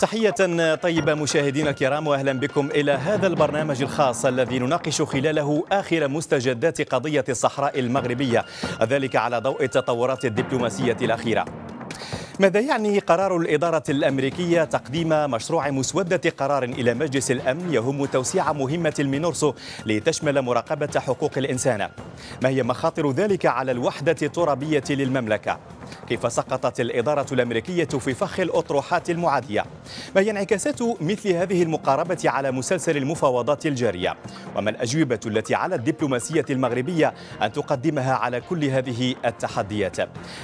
تحية طيبة مشاهدينا الكرام واهلا بكم الى هذا البرنامج الخاص الذي نناقش خلاله اخر مستجدات قضية الصحراء المغربية ذلك على ضوء التطورات الدبلوماسية الاخيرة. ماذا يعني قرار الإدارة الأمريكية تقديم مشروع مسودة قرار إلى مجلس الأمن يهم توسيع مهمة المينورسو لتشمل مراقبة حقوق الإنسان؟ ما هي مخاطر ذلك على الوحدة الترابية للمملكة؟ كيف سقطت الإدارة الأمريكية في فخ الأطروحات المعادية ما هي انعكاسات مثل هذه المقاربة على مسلسل المفاوضات الجارية وما الأجوبة التي على الدبلوماسية المغربية أن تقدمها على كل هذه التحديات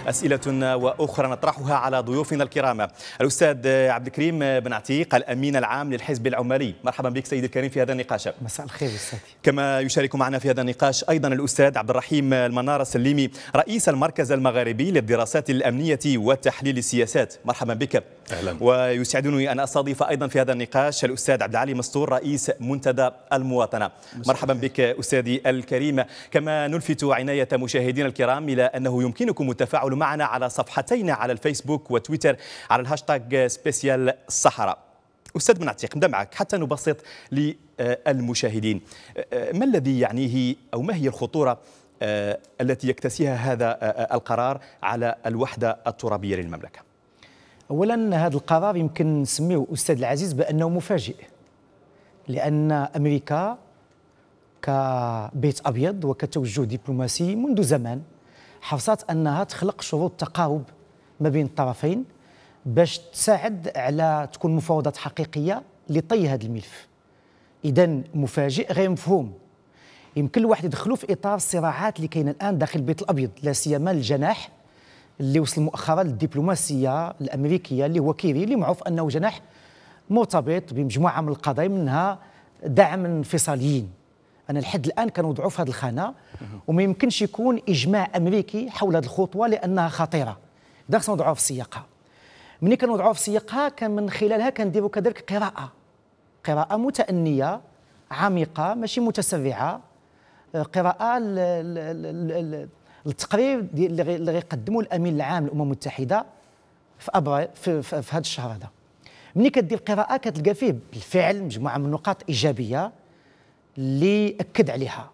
أسئلة وأخرى نطرحها على ضيوفنا الكرام الأستاذ عبد الكريم بن عتيق الأمين العام للحزب العمالي مرحبا بك سيد الكريم في هذا النقاش مساء الخير أستاذي كما يشارك معنا في هذا النقاش أيضا الأستاذ عبد الرحيم المنار السليمي رئيس المركز المغربي للدراسة الدراسات الأمنية وتحليل السياسات مرحبا بك أهلا. ويسعدني أن أستضيف أيضا في هذا النقاش الأستاذ عبد العلي مسطور رئيس منتدى المواطنة مرحبا بك أستاذي الكريم كما نلفت عناية مشاهدينا الكرام إلى أنه يمكنكم التفاعل معنا على صفحتينا على الفيسبوك وتويتر على الهاشتاج سبيسيال الصحراء أستاذ منعتيق نبدأ معك حتى نبسط للمشاهدين أه، أه، ما الذي يعنيه أو ما هي الخطورة آه، التي يكتسيها هذا آه، آه، القرار على الوحدة الترابية للمملكة أولا هذا القرار يمكن نسميه أستاذ العزيز بأنه مفاجئ لأن أمريكا كبيت أبيض وكتوجه دبلوماسي منذ زمان حرصت أنها تخلق شروط تقارب ما بين الطرفين باش تساعد على تكون مفاوضات حقيقية لطي هذا الملف إذا مفاجئ غير مفهوم يمكن الواحد يدخلوا في اطار الصراعات اللي كاينه الان داخل البيت الابيض لا سيما الجناح اللي وصل مؤخرا للدبلوماسيه الامريكيه اللي هو كيري اللي معروف انه جناح مرتبط بمجموعه من القضايا منها دعم الانفصاليين انا لحد الان كنوضعوا في هذه الخانه وما يمكنش يكون اجماع امريكي حول هذه الخطوه لانها خطيره داك نوضعوها في سياقها ملي كنوضعوها في سياقها كان من خلالها كنديروا كذلك قراءه قراءه متانيه عميقه ماشي متسرعه قراءه للتقرير اللي غيقدموا الامين العام للامم المتحده في في, في, في هذا الشهر هذا ملي كدير القراءه كتلقى فيه بالفعل مجموعه من النقاط ايجابيه اللي اكد عليها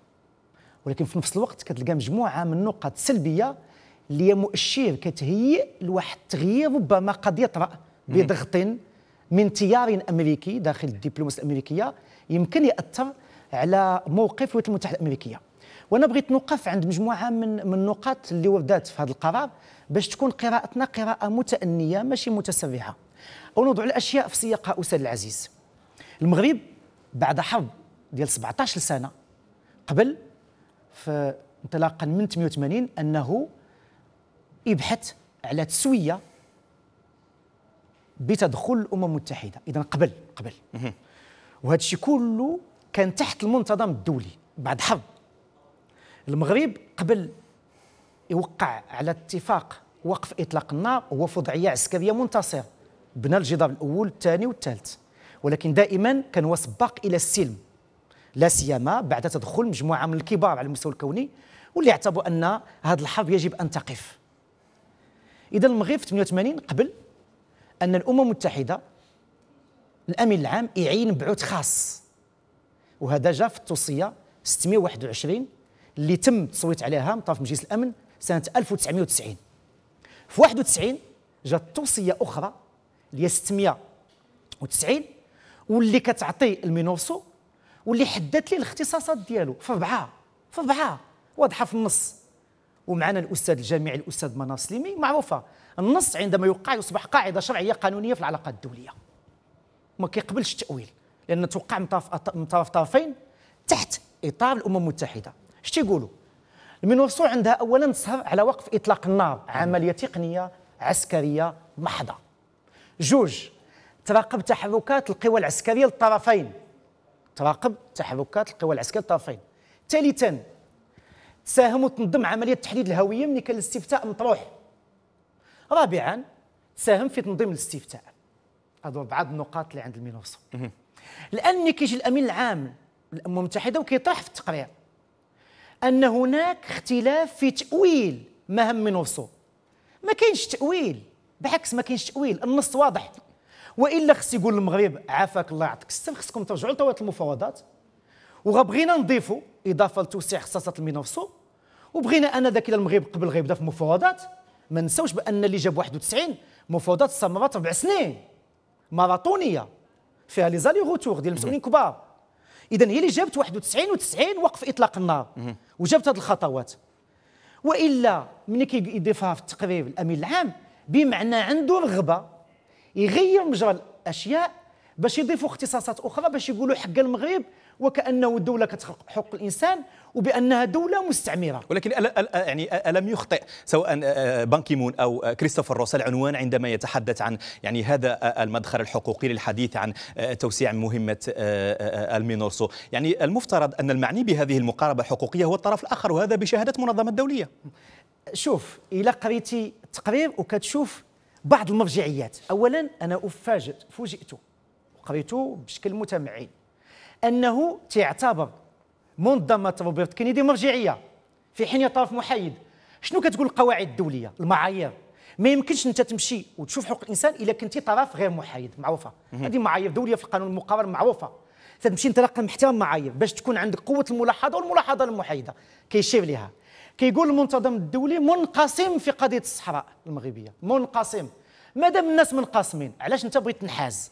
ولكن في نفس الوقت كتلقى مجموعه من النقاط سلبيه اللي هي مؤشر كتهيئ لواحد التغيير ربما قد يطرا بضغط من تيار امريكي داخل الدبلوماسيه الامريكيه يمكن ياثر على موقف الولايات المتحده الامريكيه وانا بغيت نوقف عند مجموعه من من النقاط اللي وردات في هذا القرار باش تكون قراءتنا قراءه متانيه ماشي متسرعه ونوضع الاشياء في سياقها استاذ العزيز المغرب بعد حرب ديال 17 سنه قبل في انطلاقا من 88 انه يبحث على تسويه بتدخل الامم المتحده اذا قبل قبل وهذا الشيء كله كان تحت المنتظم الدولي بعد حرب المغرب قبل يوقع على اتفاق وقف اطلاق النار هو في وضعيه عسكريه منتصره بنى الجدار الاول الثاني والثالث ولكن دائما كان هو سباق الى السلم لا سيما بعد تدخل مجموعه من الكبار على المستوى الكوني واللي اعتبروا ان هذه الحرب يجب ان تقف اذا المغرب في 88 قبل ان الامم المتحده الامين العام يعين بعود خاص وهذا جاء في التوصيه 621 اللي تم التصويت عليها من طرف مجلس الامن سنه 1990 في 91 جات توصيه اخرى اللي هي 690 واللي كتعطي المينوفسو واللي حددت لي الاختصاصات ديالو في اربعه في اربعه واضحه في النص ومعنا الاستاذ الجامعي الاستاذ منار سليمي معروفه النص عندما يوقع يصبح قاعده شرعيه قانونيه في العلاقات الدوليه ما كيقبلش التاويل لان توقع من طرفين تحت اطار الامم المتحده اش تيقولوا المينورسو عندها اولا تصهر على وقف اطلاق النار عمليه تقنيه عسكريه محضه جوج تراقب تحركات القوى العسكريه للطرفين تراقب تحركات القوى العسكريه للطرفين ثالثا تساهم وتنظم عمليه تحديد الهويه من كان الاستفتاء مطروح رابعا تساهم في تنظيم الاستفتاء هذو بعض النقاط اللي عند المينوسو لان كيجي الامين العام للامم المتحده وكيطرح في التقرير ان هناك اختلاف في تاويل مهم من وصول ما كاينش تاويل بالعكس ما كاينش تاويل النص واضح والا خص يقول المغرب عافاك الله يعطيك السلام خصكم ترجعوا لطاوله المفاوضات وغبغينا نضيفوا اضافه لتوسيع اختصاصات المينوفسو وبغينا انا ذاك الى المغرب قبل غيبدا في مفاوضات ما نساوش بان اللي جاب 91 مفاوضات استمرت ربع سنين ماراطونيه فيها لي زالي غوتور ديال المسؤولين كبار اذا هي اللي جابت 91 و90 وقف اطلاق النار وجابت هذه الخطوات والا ملي كيضيفها في التقرير الامين العام بمعنى عنده رغبه يغير مجرى الاشياء باش يضيفوا اختصاصات اخرى باش يقولوا حق المغرب وكانه الدوله كتخلق حقوق الانسان وبانها دوله مستعمره ولكن أل أل يعني الم يخطئ سواء بانكيمون او كريستوفر روس العنوان عندما يتحدث عن يعني هذا المدخل الحقوقي للحديث عن توسيع مهمه المينورسو يعني المفترض ان المعني بهذه المقاربه الحقوقيه هو الطرف الاخر وهذا بشهاده منظمه دوليه شوف الى قريتي التقرير وكتشوف بعض المرجعيات اولا انا افاجئ فوجئت قريته بشكل متمعن انه تعتبر منظمه روبرت كينيدي مرجعيه في حين طرف محايد شنو كتقول القواعد الدوليه المعايير ما يمكنش انت تمشي وتشوف حقوق الانسان الا كنتي طرف غير محايد معروفه هذه معايير دوليه في القانون المقرر معروفه تمشي من احترام معايير باش تكون عندك قوه الملاحظه والملاحظه المحايده كيشير لها كيقول المنتظم الدولي منقسم في قضيه الصحراء المغربيه منقسم مادام الناس منقسمين علاش انت بغيت تنحاز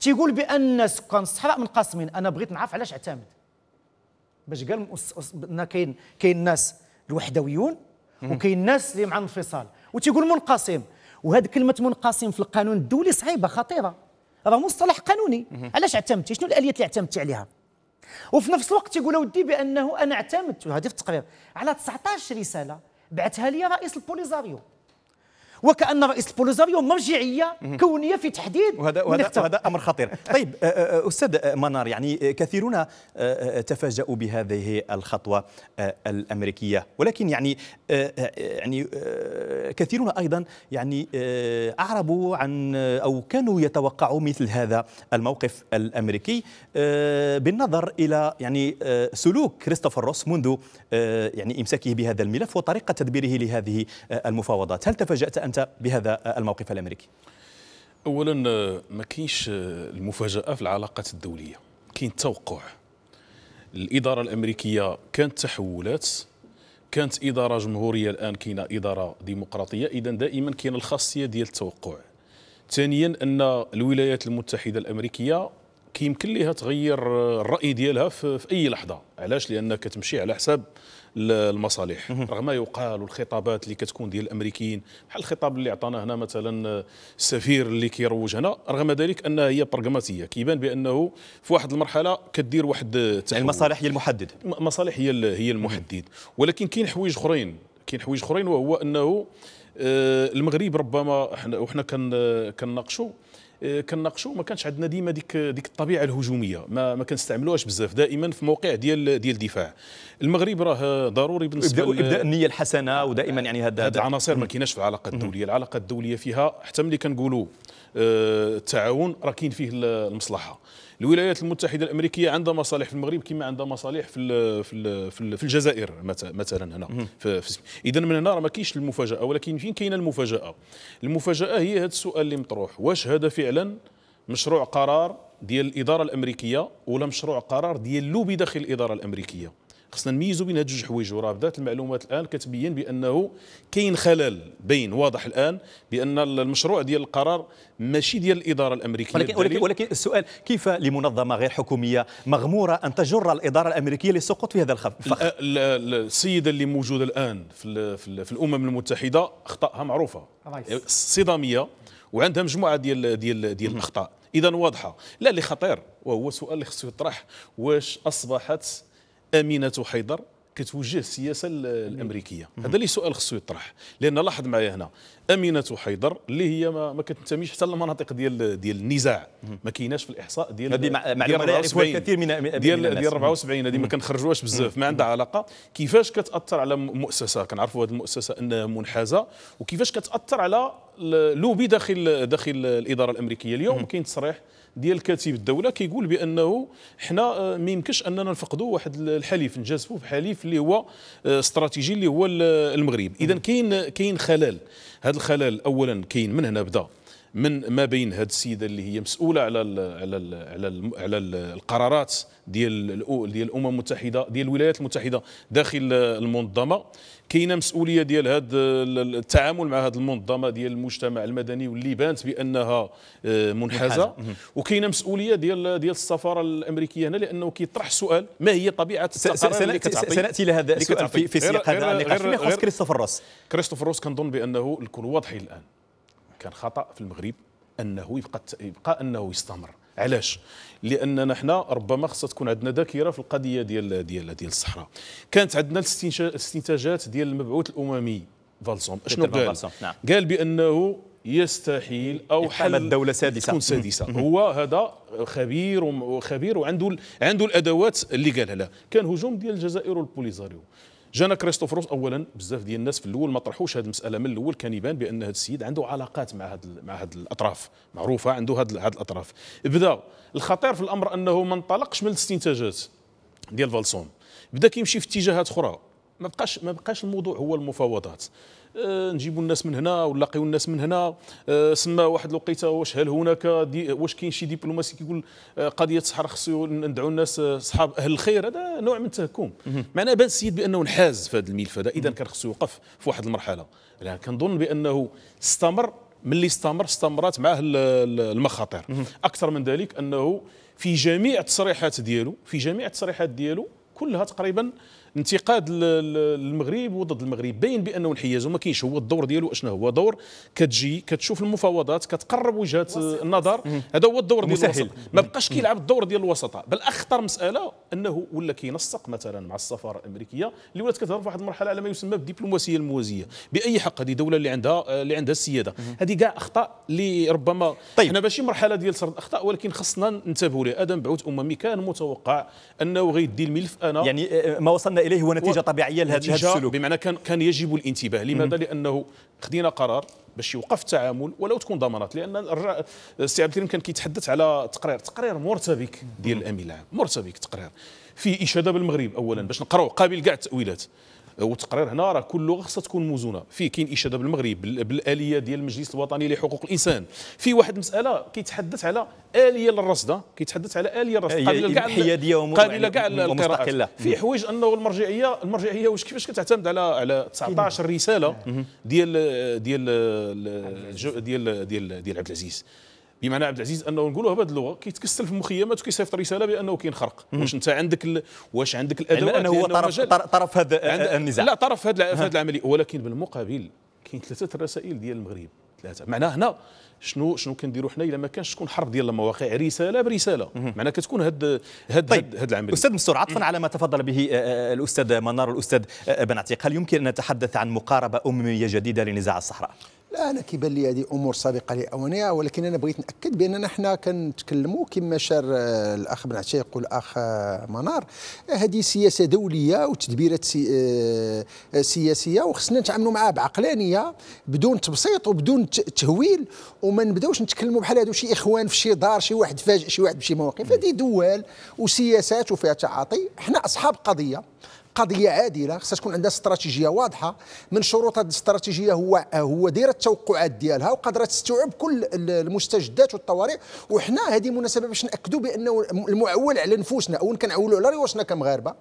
تيقول بان سكان الصحراء منقسمين انا بغيت نعرف علاش اعتمد باش قال ان كاين كاين الناس الوحدويون وكاين الناس اللي مع الانفصال وتيقول منقسم وهذه كلمه منقسم في القانون الدولي صعيبه خطيره راه مصطلح قانوني علاش اعتمدتي شنو الاليه اللي اعتمدتي عليها وفي نفس الوقت يقول ودي بانه انا اعتمدت وهذه في التقرير على 19 رساله بعثها لي رئيس البوليزاريو وكان رئيس البوليزاريو مرجعيه كونيه في تحديد وهذا وهذا, وهذا امر خطير طيب استاذ منار يعني كثيرون تفاجؤوا بهذه الخطوه الامريكيه ولكن يعني يعني كثيرون ايضا يعني اعربوا عن او كانوا يتوقعوا مثل هذا الموقف الامريكي بالنظر الى يعني سلوك كريستوفر روس منذ يعني امساكه بهذا الملف وطريقه تدبيره لهذه المفاوضات هل تفاجات انت أنت بهذا الموقف الأمريكي أولا آه، ما كاينش آه، المفاجأة في العلاقات الدولية كاين توقع الإدارة الأمريكية كانت تحولات كانت إدارة جمهورية الآن كاينة إدارة ديمقراطية إذا دائما كاين الخاصية ديال التوقع ثانيا أن الولايات المتحدة الأمريكية كيمكن لها تغير آه، الرأي ديالها في أي لحظة علاش لانها كتمشي على حساب للمصالح رغم ما يقال الخطابات اللي كتكون ديال الامريكيين بحال الخطاب اللي عطانا هنا مثلا السفير آه، اللي كيروج هنا رغم ذلك انها هي برغماتيه كيبان بانه في واحد المرحله كدير واحد آه، يعني المصالح هي المحدد المصالح هي هي المحدد ولكن كاين حوايج اخرين كاين حوايج اخرين وهو انه آه، المغرب ربما وحنا كنناقشوا إيه، كنناقشوا ما كانش عندنا ديما ديك ديك الطبيعه الهجوميه ما, ما كنستعملوهاش بزاف دائما في موقع ديال ديال الدفاع المغرب راه ضروري بالنسبه ابدا النيه الحسنه ودائما يعني هذا هذا العناصر ما كايناش في العلاقه الدوليه العلاقه الدوليه فيها حتى ملي كنقولوا التعاون راه كاين فيه المصلحه الولايات المتحده الامريكيه عندها مصالح في المغرب كما عندها مصالح في في في, في الجزائر مثلا هنا في, اذا من هنا راه ما كاينش المفاجاه ولكن فين كاينه المفاجاه المفاجاه هي هذا السؤال اللي مطروح واش هذا فعلا مشروع قرار ديال الاداره الامريكيه ولا مشروع قرار ديال اللوبي داخل الاداره الامريكيه خصنا نميزوا بين هاد جوج حوايج وراه بدات المعلومات الان كتبين بانه كاين خلل باين واضح الان بان المشروع ديال القرار ماشي ديال الاداره الامريكيه ولكن, ولكن, ولكن السؤال كيف لمنظمه غير حكوميه مغموره ان تجر الاداره الامريكيه للسقوط في هذا الفخ السيده اللي موجوده الان في, في, في الامم المتحده اخطائها معروفه صداميه وعندها مجموعه ديال ديال ديال الاخطاء اذا واضحه لا اللي خطير وهو سؤال اللي خصو يطرح واش اصبحت امينه حيدر كتوجه السياسه الامريكيه هذا اللي سؤال خصو يطرح لان لاحظ معايا هنا امينه حيدر اللي هي ما, ما كتنتميش حتى للمناطق ديال ديال النزاع ما كايناش في الاحصاء ديال هذه معلومه كثير يعرفها الكثير من ديال ديال 74 هذه ما كنخرجوهاش بزاف ما عندها علاقه كيفاش كتاثر على مؤسسه كنعرفوا هذه المؤسسه انها منحازه وكيفاش كتاثر على لوبي داخل داخل الاداره الامريكيه اليوم كاين تصريح ديال كتيب الدوله كيقول بانه حنا آه، ما يمكنش اننا نفقدوا واحد الحليف نجازفوا بحليف اللي هو آه، استراتيجي اللي هو المغرب اذا كاين كاين خلل هذا الخلل اولا كاين من هنا بدا من ما بين هاد السيده اللي هي مسؤوله على الـ على الـ على الـ على ال القرارات ديال ديال الامم المتحده ديال الولايات المتحده داخل المنظمه كاينه مسؤوليه ديال هذا التعامل مع هذه المنظمه ديال المجتمع المدني واللي بانت بانها آه، منحازه وكاينه مسؤوليه ديال ديال السفاره الامريكيه هنا لانه كيطرح سؤال ما هي طبيعه التقارير اللي كتعطي سناتي لهذا السؤال في, في سياق هذا النقاش فيما يخص كريستوفر روس كريستوفر روس كنظن بانه الكل واضح الان كان خطا في المغرب انه يبقى يبقى انه يستمر علاش لاننا حنا ربما خصها تكون عندنا ذاكره في القضيه ديال ديال ديال الصحراء كانت عندنا الاستنتاجات ديال المبعوث الاممي فالسوم اشنو قال نعم. قال بانه يستحيل او حل دوله سادسه تكون سادسه هو هذا خبير وخبير وعنده عنده الادوات اللي قالها لا كان هجوم ديال الجزائر والبوليزاريو جانا روس اولا بزاف ديال الناس في الاول ما طرحوش هذه المساله من الاول كان يبان بان هذا السيد عنده علاقات مع هاد مع هاد الاطراف معروفه عنده هاد الاطراف بدا الخطير في الامر انه ما انطلقش من الاستنتاجات ديال فالسون بدا كيمشي في اتجاهات اخرى ما بقاش ما بقاش الموضوع هو المفاوضات آه، نجيبوا الناس من هنا ونلاقيو الناس من هنا آه، سما واحد الوقيته واش هل هناك واش كاين شي دبلوماسي كيقول آه، قضيه الصحراء خصو ندعوا الناس صحاب اهل الخير هذا نوع من التهكم معناه بان السيد بانه انحاز في هذا الملف هذا اذا كان خصو يوقف في واحد المرحله يعني كنظن بانه استمر ملي استمر استمرت معه المخاطر اكثر من ذلك انه في جميع التصريحات ديالو في جميع التصريحات ديالو كلها تقريبا انتقاد المغرب وضد المغرب باين بانه انحياز وما كاينش هو الدور ديالو اشنو هو دور كتجي كتشوف المفاوضات كتقرب وجهات النظر هذا هو الدور ديال الوسط ما بقاش كيلعب الدور ديال الوسطاء بل اخطر مساله انه ولا كينسق مثلا مع السفاره الامريكيه اللي ولات كتهضر في واحد المرحله على ما يسمى بالدبلوماسيه الموازيه باي حق هذه دوله اللي عندها آه، اللي عندها السياده هذه كاع اخطاء اللي ربما طيب. حنا ماشي مرحله ديال سرد اخطاء ولكن خصنا ننتبهوا لها ادم بعوت اممي كان متوقع انه غيدي الملف انا يعني آه، ما وصلنا اليه هو نتيجه طبيعيه لهذا السلوك بمعنى كان كان يجب الانتباه لماذا لانه خدينا قرار باش يوقف التعامل ولو تكون ضمانات لان السي عبد الكريم كان كيتحدث على تقرير تقرير مرتبك ديال الامين العام مرتبك تقرير فيه اشاده بالمغرب اولا باش نقراو قابل كاع التاويلات والتقرير هنا راه كل لغه خصها تكون موزونه فيه كاين اشاده بالمغرب بالاليه ديال المجلس الوطني لحقوق الانسان في واحد المساله كيتحدث على اليه للرصد كيتحدث على اليه للرصد قابله كاع قابله كاع القراءات في حوايج انه المرجعيه المرجعيه واش كيفاش كتعتمد على على 19 رساله ديال ديال ديال ديال ديال عبد العزيز بمعنى عبد العزيز انه نقولوها بهذه اللغه كيتكسل في المخيمات وكيصيفط رساله بانه كاين خرق واش انت عندك ال... واش عندك الادوات يعني هو طرف طرف هذا آه، النزاع لا طرف أه. هذا العمليه ولكن بالمقابل كاين ثلاثه الرسائل ديال المغرب ثلاثه معناها هنا شنو شنو كنديروا حنا الا ما كانش تكون حرب ديال المواقع رساله برساله معناها كتكون هاد هاد طيب هاد, العمليه استاذ مستور عطفا على ما تفضل به آه، الاستاذ منار الاستاذ بن عتيق هل يمكن ان نتحدث عن مقاربه امميه جديده لنزاع الصحراء لا انا كيبان لي هذه امور سابقه لاوانها ولكن انا بغيت ناكد باننا حنا كنتكلموا كما شار آه، الاخ بن عتيق والاخ آه، منار هذه سياسه دوليه وتدبيرات آه، سياسيه وخصنا نتعاملوا معها بعقلانيه بدون تبسيط وبدون تهويل وما نبداوش نتكلموا بحال هادو شي اخوان في شي دار شي واحد فاجئ شي واحد بشي مواقف هذه دول وسياسات وفيها تعاطي حنا اصحاب قضيه قضيه عادله خصها تكون عندها استراتيجيه واضحه من شروط هذه الاستراتيجيه هو هو دايره التوقعات ديالها وقادره تستوعب كل المستجدات والطوارئ وحنا هذه مناسبه باش ناكدوا بانه المعول على نفوسنا اولا كنعولوا على رواشنا كمغاربه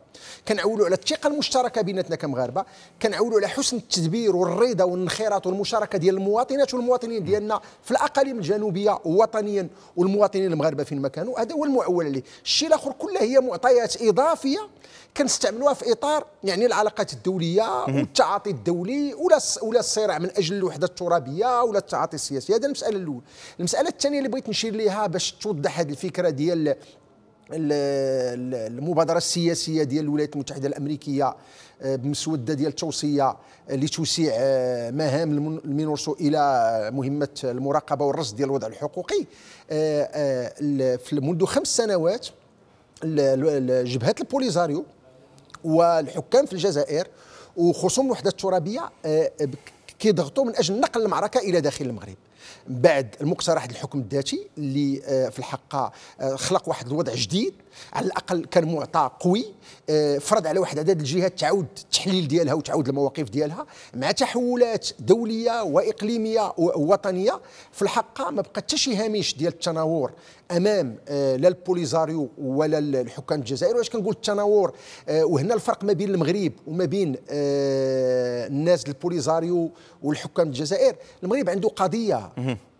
كنعولوا على الثقه المشتركه بيناتنا كمغاربه كنعولوا على حسن التدبير والرضا والانخراط والمشاركه ديال المواطنات والمواطنين ديالنا في الاقاليم الجنوبيه وطنيا والمواطنين المغاربه فين ما كانوا هذا هو المعول عليه الشيء الاخر كله هي معطيات اضافيه كنستعملوها في اطار يعني العلاقات الدوليه والتعاطي الدولي ولا ولا الصراع من اجل الوحده الترابيه ولا التعاطي السياسي هذا المساله الاولى المساله الثانيه اللي بغيت نشير ليها باش توضح هذه الفكره ديال المبادره السياسيه ديال الولايات المتحده الامريكيه آه، بمسوده ديال التوصيه آه، لتوسيع آه، مهام المينورسو الى مهمه المراقبه والرصد ديال الوضع الحقوقي منذ خمس سنوات جبهه البوليزاريو والحكام في الجزائر وخصوم الوحده الترابيه آه، كيضغطوا من اجل نقل المعركه الى داخل المغرب بعد المقترح الحكم الذاتي اللي آه، في الحقيقه آه، خلق واحد الوضع جديد على الاقل كان معطى قوي فرض على واحد عدد الجهات تعاود التحليل ديالها وتعاود المواقف ديالها مع تحولات دوليه واقليميه ووطنيه في الحقيقه ما بقى حتى شي هامش ديال التناور امام آه، لا البوليزاريو ولا الحكام الجزائر واش كنقول التناور آه، وهنا الفرق ما بين المغرب وما بين آه، الناس البوليزاريو والحكام الجزائر المغرب عنده قضيه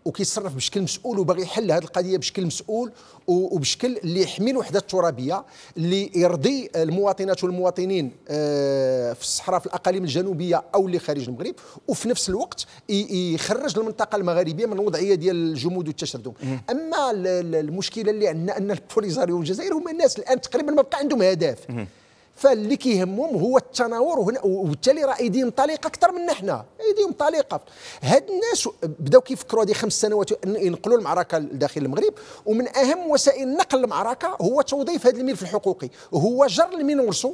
وكيتصرف بشكل مسؤول وباغي يحل هذه القضيه بشكل مسؤول وبشكل اللي يحمي الوحده الترابيه اللي يرضي المواطنات والمواطنين آه، في الصحراء في الاقاليم الجنوبيه او اللي خارج المغرب وفي نفس الوقت يخرج المنطقه المغاربيه من الوضعيه ديال الجمود والتشردم اما المشكله اللي عندنا ان البوليزاريو والجزائر هما الناس الان تقريبا ما بقى عندهم هدف فاللي كيهمهم هو التناور وبالتالي راه ايديهم طليقه اكثر منا حنا ايديهم طليقه هاد الناس بداو كيفكروا هذه خمس سنوات ينقلوا المعركه لداخل المغرب ومن اهم وسائل نقل المعركه هو توظيف هذا الملف الحقوقي هو جر المينورسو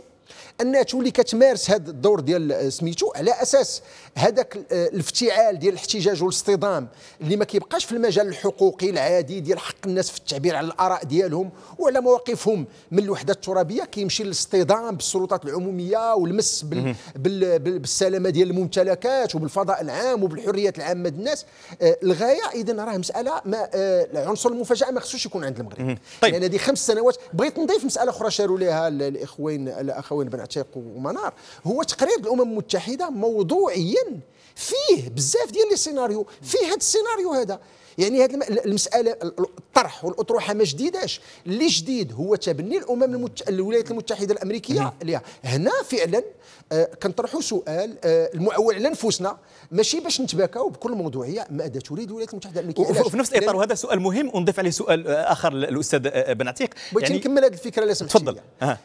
انها تولي كتمارس هذا الدور ديال آه، سميتو على اساس هذاك آه، الافتعال ديال الاحتجاج والاصطدام اللي ما كيبقاش في المجال الحقوقي العادي ديال حق الناس في التعبير على الاراء ديالهم وعلى مواقفهم من الوحده الترابيه كيمشي للاصطدام بالسلطات العموميه والمس بال بال بالسلامه ديال الممتلكات وبالفضاء العام وبالحريات العامه ديال الناس آه، الغايه اذا راه مساله ما عنصر المفاجاه ما خصوش يكون عند المغرب طيب. يعني هذه خمس سنوات بغيت نضيف مساله اخرى شاروا لها الاخوين الاخوين بن وعتيق ومنار هو تقرير الامم المتحده موضوعيا فيه بزاف ديال لي سيناريو فيه هذا السيناريو هذا يعني هاد المساله الطرح والاطروحه ما جديداش اللي جديد هو تبني الامم المت... الولايات المتحده الامريكيه أمم. لها هنا فعلا آه، كنطرحوا سؤال آه، المعول على نفوسنا ماشي باش نتباكاو بكل موضوعيه ماذا تريد الولايات المتحده الامريكيه وفي نفس الاطار وهذا سؤال مهم ونضيف عليه سؤال آه، اخر الاستاذ بن عتيق بغيت يعني نكمل هذه الفكره لا سمحت تفضل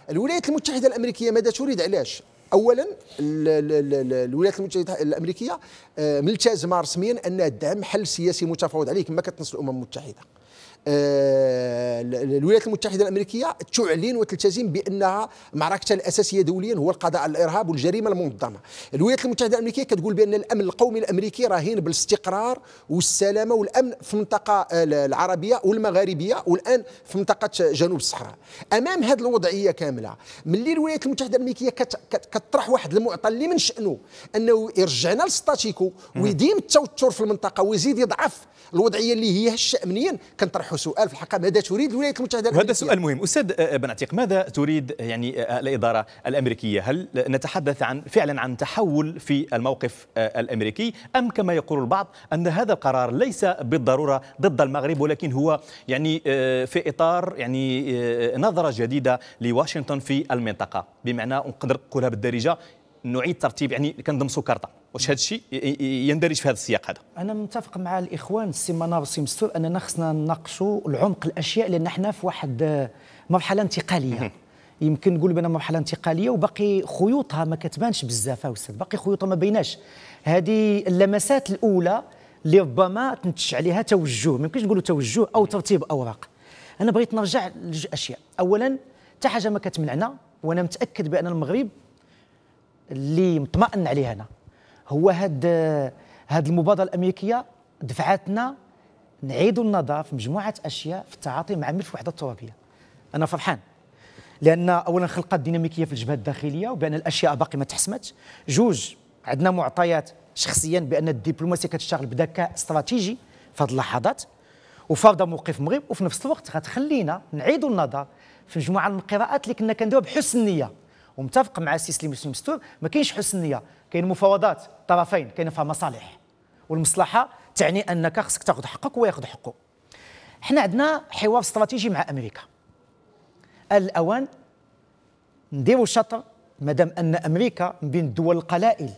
الولايات المتحده الامريكيه ماذا تريد علاش اولا الولايات المتحده الامريكيه ملتزمه رسميا انها تدعم حل سياسي متفاوض عليه كما كتنص الامم المتحده آه، الولايات المتحده الامريكيه تعلن وتلتزم بانها معركتها الاساسيه دوليا هو القضاء على الارهاب والجريمه المنظمه الولايات المتحده الامريكيه كتقول بان الامن القومي الامريكي راهين بالاستقرار والسلامه والامن في المنطقه آه، العربيه والمغاربيه والان في منطقه جنوب الصحراء امام هذه الوضعيه كامله ملي الولايات المتحده الامريكيه كطرح واحد المعطى اللي من شانه انه يرجعنا للستاتيكو ويديم التوتر في المنطقه ويزيد يضعف الوضعيه اللي هي هشه امنيا كنطرحوا طرحوا سؤال في الحقيقه ماذا تريد الولايات المتحده الامريكيه؟ هذا سؤال مهم، استاذ آه، آه، بن عتيق ماذا تريد يعني آه، الاداره الامريكيه؟ هل نتحدث عن فعلا عن تحول في الموقف الامريكي ام كما يقول البعض ان هذا القرار ليس بالضروره ضد المغرب ولكن هو يعني في اطار يعني نظره جديده لواشنطن في المنطقه، بمعنى نقدر نقولها بالدارجه نعيد ترتيب يعني كندمسوا كارطه واش هذا الشيء يندرج في هذا السياق هذا انا متفق مع الاخوان السي منار والسي مستور اننا خصنا نناقشوا العمق الاشياء لان احنا في واحد مرحله انتقاليه يمكن نقول بان مرحله انتقاليه وباقي خيوطها ما كتبانش بزاف استاذ باقي خيوطها ما بيناش هذه اللمسات الاولى اللي ربما تنتج عليها توجه ما يمكنش نقولوا توجه او ترتيب اوراق انا بغيت نرجع لجوج اشياء اولا حتى حاجه ما كتمنعنا وانا متاكد بان المغرب اللي مطمئن عليه انا هو هاد هاد المبادره الامريكيه دفعتنا نعيدوا النظر في مجموعه اشياء في التعاطي مع ملف الوحده الترابيه انا فرحان لان اولا خلقت ديناميكيه في الجبهه الداخليه وبان الاشياء باقي ما تحسمتش جوج عندنا معطيات شخصيا بان الدبلوماسيه كتشتغل بذكاء استراتيجي في هذه اللحظات وفارضه موقف المغرب وفي نفس الوقت غتخلينا نعيدوا النظر في مجموعه من القراءات اللي كنا كنديروها بحسن نيه ومتفق مع السي سليم مستور ما كاينش حسن نيه كاين مفاوضات طرفين كاين فيها مصالح والمصلحه تعني انك خصك تاخذ حقك وياخذ حقه حنا عندنا حوار استراتيجي مع امريكا الاوان نديروا الشطر مادام ان امريكا من بين الدول القلائل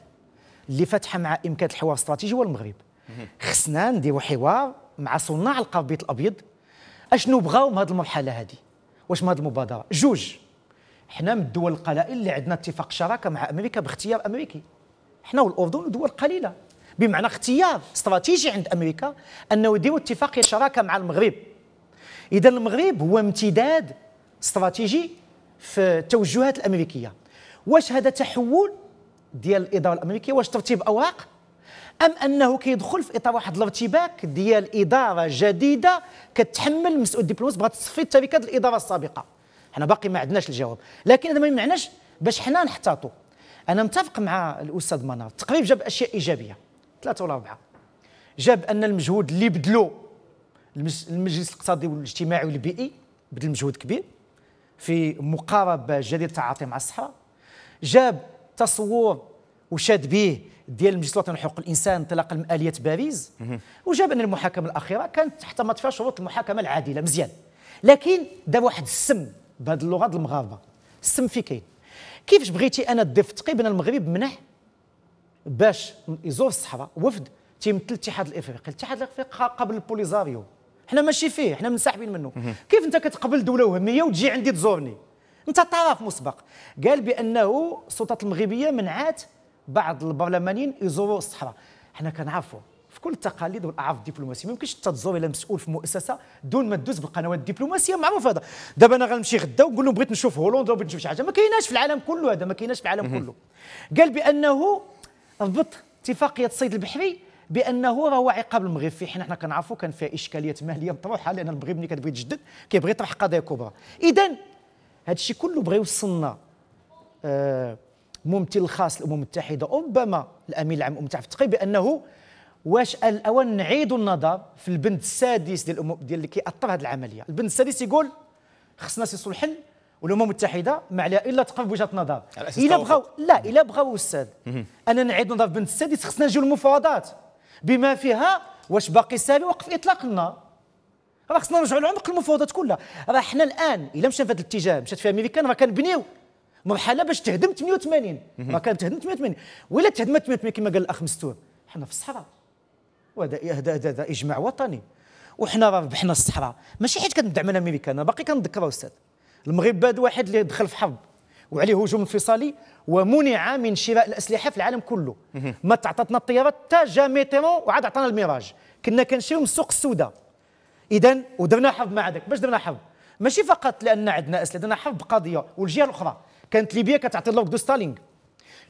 اللي فاتحه مع امكانيه الحوار الاستراتيجي هو المغرب خصنا نديروا حوار مع صناع القربيط الابيض اشنو بغاو من هذه المرحله هذه واش من هذه المبادره جوج حنا من الدول القلائل اللي عندنا اتفاق شراكه مع امريكا باختيار امريكي حنا والاردن دول قليله بمعنى اختيار استراتيجي عند امريكا انه يديروا اتفاق شراكه مع المغرب اذا المغرب هو امتداد استراتيجي في التوجهات الامريكيه واش هذا تحول ديال الاداره الامريكيه واش ترتيب اوراق ام انه كيدخل في اطار واحد الارتباك ديال اداره جديده كتحمل مسؤول الدبلوماسي بغات تصفي تركه الاداره السابقه حنا باقي ما عندناش الجواب لكن هذا ما يمنعناش باش حنا نحتاطوا انا متفق مع الاستاذ منار التقريب جاب اشياء ايجابيه ثلاثه ولا اربعه جاب ان المجهود اللي بدلو المجلس الاقتصادي والاجتماعي والبيئي بدل مجهود كبير في مقاربه جديده التعاطي مع الصحراء جاب تصور وشاد به ديال المجلس الوطني لحقوق الانسان انطلاقا من اليه باريس وجاب ان المحاكمه الاخيره كانت تحت فيها شروط المحاكمه العادله مزيان لكن دار واحد السم بهذه اللغه المغاربه السم في كاين كيفاش بغيتي انا تضيف التقي بين المغرب منح باش يزور الصحراء وفد تيمثل الاتحاد الافريقي الاتحاد الافريقي قبل البوليزاريو حنا ماشي فيه حنا منسحبين منه كيف انت كتقبل دوله وهميه وتجي عندي تزورني انت طرف مسبق قال بانه السلطات المغربيه منعات بعض البرلمانيين يزوروا الصحراء حنا كنعرفوا في كل التقاليد والاعراف الدبلوماسيه ما يمكنش تزور الى مسؤول في مؤسسه دون ما تدوز بالقنوات الدبلوماسيه معروف هذا دابا انا غنمشي غدا ونقول لهم بغيت نشوف هولندا وبغيت نشوف شي حاجه ما كايناش في العالم كله هذا ما كايناش في العالم كله قال بانه ربط اتفاقيه الصيد البحري بانه راه عقاب المغرب فيه حنا حنا كنعرفوا كان فيها اشكاليات ماليه مطروحه لان المغرب ملي كتبغي تجدد كيبغي يطرح قضايا كبرى اذا هذا الشيء كله بغى يوصلنا آه ممثل الخاص للامم المتحده ربما الامين العام الامم المتحده بانه واش الاول نعيدوا النظر في البند السادس ديال الامم ديال اللي كيأثر هذه العمليه البند السادس يقول خصنا سيصل الحل والامم المتحده ما عليها الا تقف بوجهه نظر الا بغاو لا الا بغاو استاذ انا نعيد النظر في البند السادس خصنا نجيو المفاوضات بما فيها واش باقي سالي وقف اطلاق النار راه خصنا نرجعوا لعمق المفاوضات كلها راه حنا الان الا مشينا في هذا الاتجاه مشات فيها امريكان راه كنبنيو مرحله باش تهدم 88 راه كانت تهدم 88 ولا تهدمت 88 كما قال الاخ مستور حنا في الصحراء وهذا إيه، هذا اجماع وطني وحنا راه ربحنا الصحراء ماشي حيت كندعم انا انا باقي كنذكر استاذ المغرب باد واحد اللي دخل في حرب وعليه هجوم انفصالي ومنع من شراء الاسلحه في العالم كله ما تعطاتنا الطيارات حتى جامي تيمون وعاد عطانا الميراج كنا كنشريو من السوق السوداء اذا ودرنا حرب مع هذاك باش درنا حرب ماشي فقط لان عندنا اسلحه درنا حرب بقضيه والجهه الاخرى كانت ليبيا كتعطي اللوك دو ستالينغ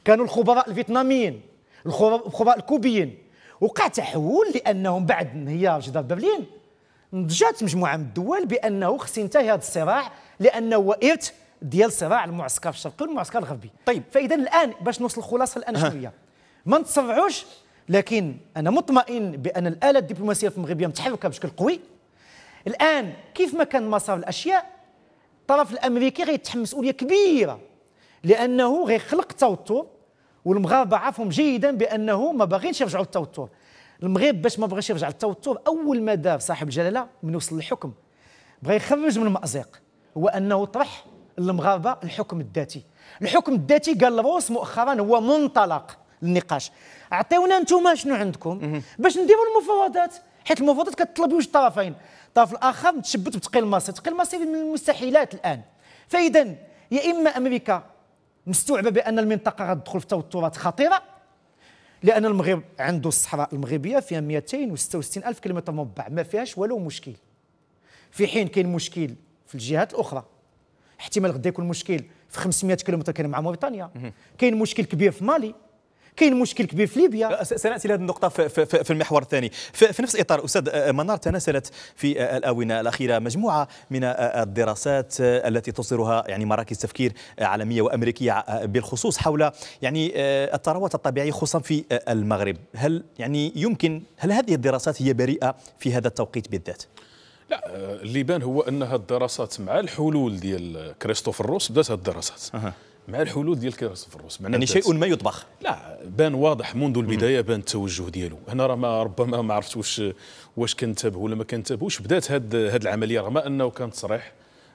كانوا الخبراء الفيتناميين الخبراء الكوبيين وقع تحول لانهم بعد انهيار جدار برلين نضجات مجموعه من الدول بانه خص ينتهي هذا الصراع لانه وقت ديال صراع المعسكر الشرقي والمعسكر الغربي طيب فاذا الان باش نوصل الخلاصه الان شنو هي ما نتسرعوش لكن انا مطمئن بان الاله الدبلوماسيه في المغربيه متحركه بشكل قوي الان كيف ما كان مسار الاشياء الطرف الامريكي غيتحمل مسؤوليه كبيره لانه غيخلق توتر والمغاربه عارفهم جيدا بانه ما باغينش يرجعوا للتوتر المغرب باش ما بغاش يرجع للتوتر اول ما دار صاحب الجلاله من وصل الحكم بغى يخرج من المازيق هو انه طرح للمغاربه الحكم الذاتي الحكم الذاتي قال الروس مؤخرا هو منطلق للنقاش اعطيونا نتوما شنو عندكم باش نديروا المفاوضات حيت المفاوضات كتطلب وجه طرفين الطرف الاخر متشبت بتقي المصير تقي المصير من المستحيلات الان فاذا يا اما امريكا مستوعبه بان المنطقه غتدخل في توترات خطيره لان المغرب عنده الصحراء المغربيه فيها 266 الف كيلومتر مربع ما فيهاش والو مشكل في حين كاين مشكل في الجهات الاخرى احتمال غدا يكون مشكل في 500 كيلومتر كاين مع موريتانيا كاين مشكل كبير في مالي كاين مشكل كبير في ليبيا سناتي لهذه النقطه في, في, في المحور الثاني في, في نفس الاطار استاذ آه، منار تناسلت في آه، الاونه الاخيره مجموعه من آه، الدراسات التي تصدرها يعني مراكز تفكير عالميه وامريكيه بالخصوص حول يعني الثروات الطبيعيه خصوصا في المغرب هل يعني يمكن هل هذه الدراسات هي بريئه في هذا التوقيت بالذات لا اللي بان هو انها الدراسات مع الحلول ديال كريستوفر روس بدات الدراسات أه. مع الحلول ديال كاس الروس يعني شيء ما يطبخ لا بان واضح منذ البدايه بان التوجه ديالو هنا راه ما ربما ما واش واش كنتبه ولا ما كنتبهوش بدات هاد هاد العمليه رغم انه كان تصريح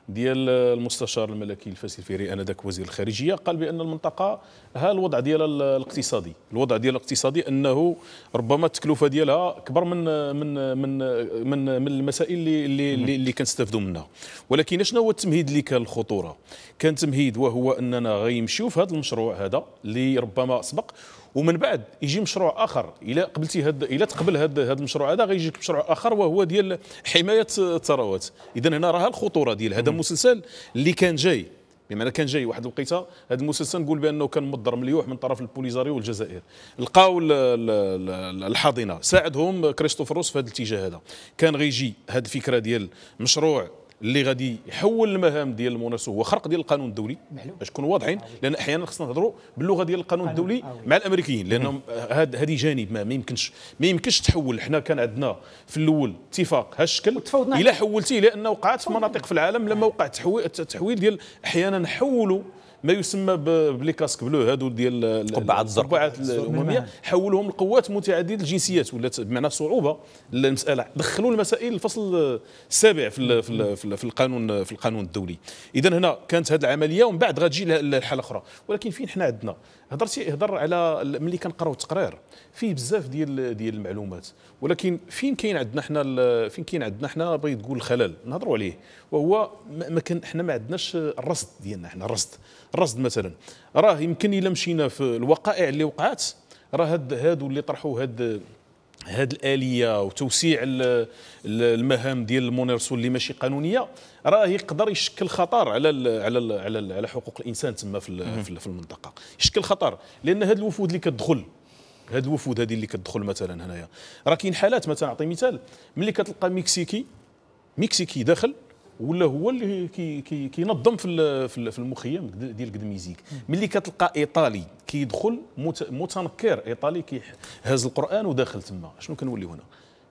ديال المستشار الملكي الفاسي الفيري انذاك وزير الخارجيه قال بان المنطقه ها الوضع ديالها الاقتصادي الوضع ديالها الاقتصادي انه ربما التكلفه ديالها اكبر من من من من, من المسائل اللي اللي, اللي كنستافدوا منها ولكن شنو هو التمهيد اللي كان الخطوره كان تمهيد وهو اننا غيمشيو في هذا المشروع هذا اللي ربما سبق ومن بعد يجي مشروع اخر الا قبلتي هاد الا تقبل هاد هاد المشروع هذا غيجيك مشروع اخر وهو ديال حمايه الثروات اذا هنا راها الخطوره ديال هذا المسلسل اللي كان جاي بمعنى كان جاي واحد الوقيته هذا المسلسل نقول بانه كان مضر مليوح من طرف البوليزاري والجزائر لقاو الحاضنه ساعدهم كريستوفر روس في هذا الاتجاه هذا كان غيجي هذه الفكره ديال مشروع اللي غادي يحول المهام ديال المنافسه هو خرق ديال القانون الدولي باش نكونوا واضحين لان احيانا خصنا نهضروا باللغه ديال القانون الدولي آه، مع الامريكيين لانهم هذه جانب ما يمكنش ما يمكنش تحول حنا كان عندنا في الاول اتفاق هالشكل الا حولتيه لانه وقعت في مناطق في العالم لما وقع تحويل ديال احيانا نحولوا ما يسمى بلي كاسك بلو هادو ديال القبعات القبعات الامميه حولهم لقوات متعدده الجنسيات ولات بمعنى صعوبه المساله دخلوا المسائل الفصل السابع في, في, في, في القانون في القانون الدولي اذا هنا كانت هذه العمليه ومن بعد غتجي الحاله اخرى ولكن فين حنا عندنا هضرتي هضر على ملي كنقراو التقرير فيه بزاف ديال ديال المعلومات ولكن فين كاين عندنا حنا فين كاين عندنا حنا بغيت تقول الخلل نهضروا عليه وهو ما كان حنا ما عندناش الرصد ديالنا حنا الرصد الرصد مثلا راه يمكن الا مشينا في الوقائع اللي وقعت راه هاد هادو اللي طرحوا هاد هاد الاليه وتوسيع المهام ديال المونيرسو اللي ماشي قانونيه راه يقدر يشكل خطر على الـ على الـ على, الـ على حقوق الانسان تما في, في المنطقه يشكل خطر لان هاد الوفود اللي كتدخل هاد الوفود هذه اللي كتدخل مثلا هنايا راه كاين حالات مثلا نعطي مثال ملي كتلقى مكسيكي مكسيكي داخل ولا هو اللي كي كي كينظم في في المخيم ديال قدميزيك ملي كتلقى ايطالي كيدخل متنكر ايطالي كيهز القران وداخل تما شنو كنولي هنا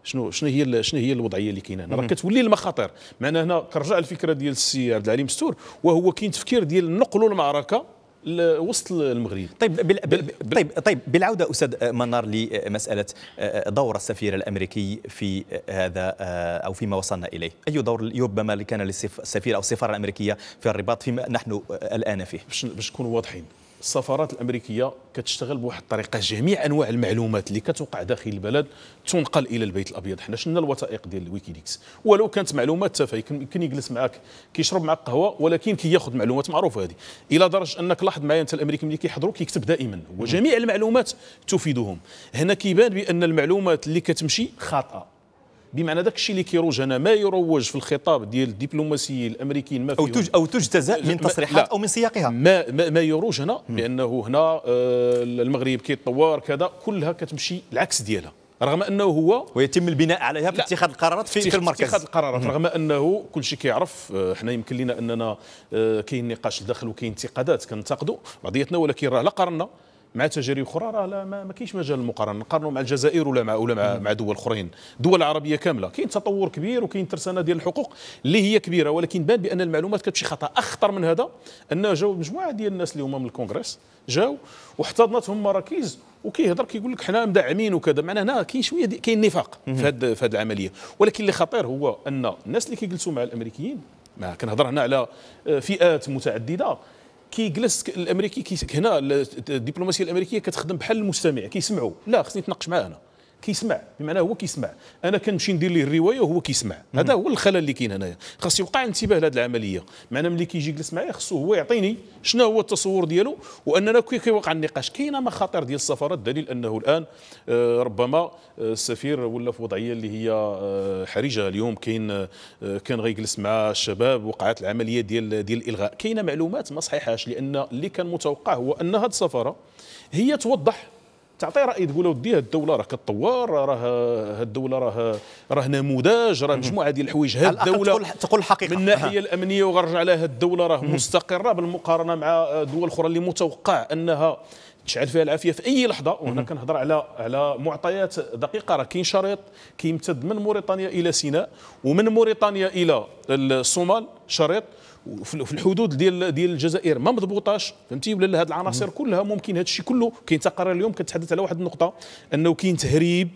شنو شنو هي شنو هي الوضعيه اللي كاينه هنا راه كتولي المخاطر معنا هنا كرجع الفكره ديال السي عبد العليم ستور وهو كاين تفكير ديال نقلوا المعركه وسط المغرب طيب بال... بال... طيب طيب بالعوده استاذ منار لمساله آه، دور السفير الامريكي في آه، هذا آه، او فيما وصلنا اليه اي دور ربما كان للسفير او السفاره الامريكيه في الرباط فيما نحن الان فيه باش نكونوا واضحين السفارات الامريكيه كتشتغل بواحد الطريقه جميع انواع المعلومات اللي كتوقع داخل البلد تنقل الى البيت الابيض حنا شلنا الوثائق ديال ويكيليكس ولو كانت معلومات تافهه يمكن يجلس معك كيشرب معك قهوه ولكن كياخذ كي معلومات معروفه هذه الى درجه انك لاحظ معايا انت الامريكي ملي كيحضروا كيكتب دائما وجميع المعلومات تفيدهم هنا كيبان بان المعلومات اللي كتمشي خاطئه بمعنى داك الشيء اللي كيروج هنا ما يروج في الخطاب ديال الدبلوماسيين الامريكيين ما او تج او تجتزا من تصريحات او من سياقها ما ما, ما يروج هنا لانه هنا المغرب كيتطور كذا كلها كتمشي العكس ديالها رغم انه هو ويتم البناء عليها في اتخاذ القرارات في, في المركز اتخاذ القرارات رغم انه كل شيء كيعرف آه، حنا يمكن لنا اننا آه، كاين نقاش الداخل وكاين انتقادات كننتقدوا بعضياتنا ولكن راه لا قررنا مع تجارب اخرى راه لا ما كاينش مجال للمقارنه نقارنوا مع الجزائر ولا مع ولا مع, مع دول اخرين دول عربيه كامله كاين تطور كبير وكاين ترسانه ديال الحقوق اللي هي كبيره ولكن بان بان المعلومات كتمشي خطا اخطر من هذا ان جاو مجموعه ديال الناس اللي هما من الكونغرس جاو واحتضنتهم مراكز وكيهضر كيقول لك حنا مدعمين وكذا معنا هنا كاين شويه كاين نفاق في هذه في هذه العمليه ولكن اللي خطير هو ان الناس اللي كيجلسوا مع الامريكيين ما كنهضر هنا على آه، فئات متعدده كي جلس الامريكي كي هنا الدبلوماسيه الامريكيه كتخدم بحال المستمع كيسمعوا لا خصني نتناقش معاه انا كيسمع بمعنى هو كيسمع انا كنمشي ندير ليه الروايه وهو كيسمع هذا هو الخلل اللي كاين هنايا خاص يوقع انتباه لهذه العمليه معنى ملي كيجي يجلس معايا خصو هو يعطيني شنو هو التصور ديالو واننا كي كيوقع النقاش كاينه مخاطر ديال السفارات دليل انه الان آه، ربما آه، السفير ولا في وضعيه اللي هي آه، حرجه اليوم كاين كان غيجلس مع الشباب وقعت العمليه ديال ديال الالغاء كاينه معلومات ما صحيحاش لان اللي كان متوقع هو ان هذه السفاره هي توضح تعطي راي تقول ودي هاد الدوله راه كطوار راه هاد الدوله راه راه نموذج راه مجموعه ديال الحوايج هاد الدوله تقول تقول الحقيقه من الناحيه الامنيه وغنرجع على هاد الدوله راه مستقره بالمقارنه مع دول اخرى اللي متوقع انها تشعل فيها العافيه في اي لحظه وهنا كنهضر على على معطيات دقيقه راه كاين شريط كيمتد من موريتانيا الى سيناء ومن موريتانيا الى الصومال شريط وفي الحدود ديال ديال الجزائر ما مضبوطاش فهمتي ولا هاد العناصر كلها ممكن هذا الشيء كله كاين تقارير اليوم كتحدث على واحد النقطه انه كاين تهريب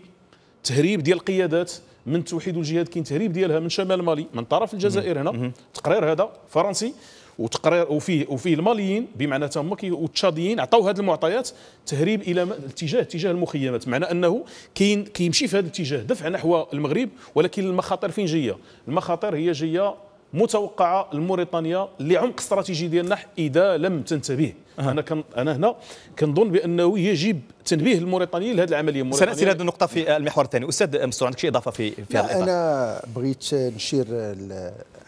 تهريب ديال القيادات من توحيد الجهاد كاين تهريب ديالها من شمال مالي من طرف الجزائر هنا تقرير هذا فرنسي وتقرير وفيه وفيه الماليين بمعنى تما هما والتشاديين عطاو هذه المعطيات تهريب الى الاتجاه اتجاه المخيمات معنى انه كاين كيمشي في هذا الاتجاه دفع نحو المغرب ولكن المخاطر فين جايه المخاطر هي جايه متوقعه لموريتانيا لعمق استراتيجي ديالنا اذا لم تنتبه أه. انا كن انا هنا كنظن بانه يجب تنبيه الموريتانيين لهذه العمليه الموريتانيه سناتي لهذه النقطه في المحور الثاني استاذ مستور عندك شي اضافه في في هذا انا بغيت نشير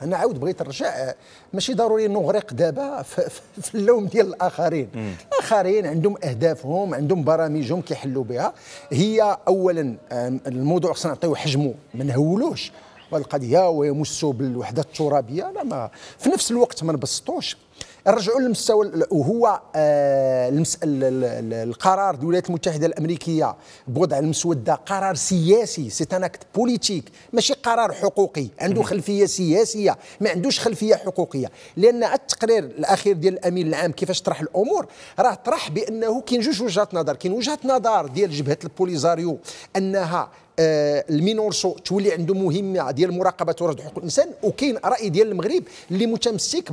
انا عاود بغيت نرجع ماشي ضروري نغرق دابا في اللوم ديال الاخرين م. الاخرين عندهم اهدافهم عندهم برامجهم كيحلوا بها هي اولا الموضوع خصنا نعطيو حجمه ما نهولوش القضيه ويمسوا بالوحده الترابيه لا ما في نفس الوقت ما نبسطوش نرجعوا للمستوى وهو آه، القرار الولايات المتحده الامريكيه بوضع المسوده قرار سياسي سي ان اكت بوليتيك ماشي قرار حقوقي عنده خلفيه سياسيه ما عندوش خلفيه حقوقيه لان التقرير الاخير ديال الامين العام كيفاش طرح الامور راه طرح بانه كاين جوج وجهات نظر كاين وجهه نظر ديال جبهه البوليزاريو انها آه، المينورسو تولي عنده مهمه ديال مراقبه ورد حقوق الانسان وكاين راي ديال المغرب اللي متمسك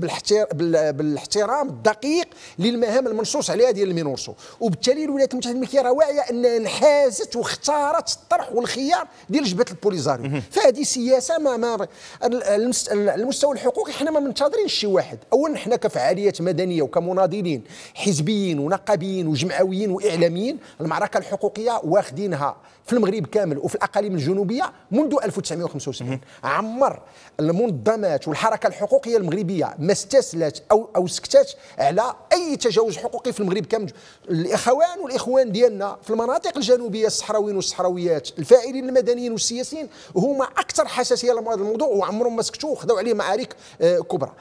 بالاحترام الدقيق للمهام المنصوص عليها ديال المينورسو وبالتالي الولايات المتحده الامريكيه راه واعيه انها انحازت واختارت الطرح والخيار ديال جبهه البوليزاريو فهذه سياسه ما ما المستوى الحقوقي حنا ما منتظرينش شي واحد اولا حنا كفعاليات مدنيه وكمناضلين حزبيين ونقابيين وجمعويين واعلاميين المعركه الحقوقيه واخدينها في المغرب كامل وفي الاقاليم الجنوبيه منذ 1975 عمر المنظمات والحركه الحقوقيه المغربيه ما استسلت او او سكتت على اي تجاوز حقوقي في المغرب كامل الاخوان والاخوان ديالنا في المناطق الجنوبيه الصحراويين والصحراويات الفاعلين المدنيين والسياسيين هما اكثر حساسيه لهذا الموضوع وعمرهم ما سكتوا وخذوا عليه معارك آه، كبرى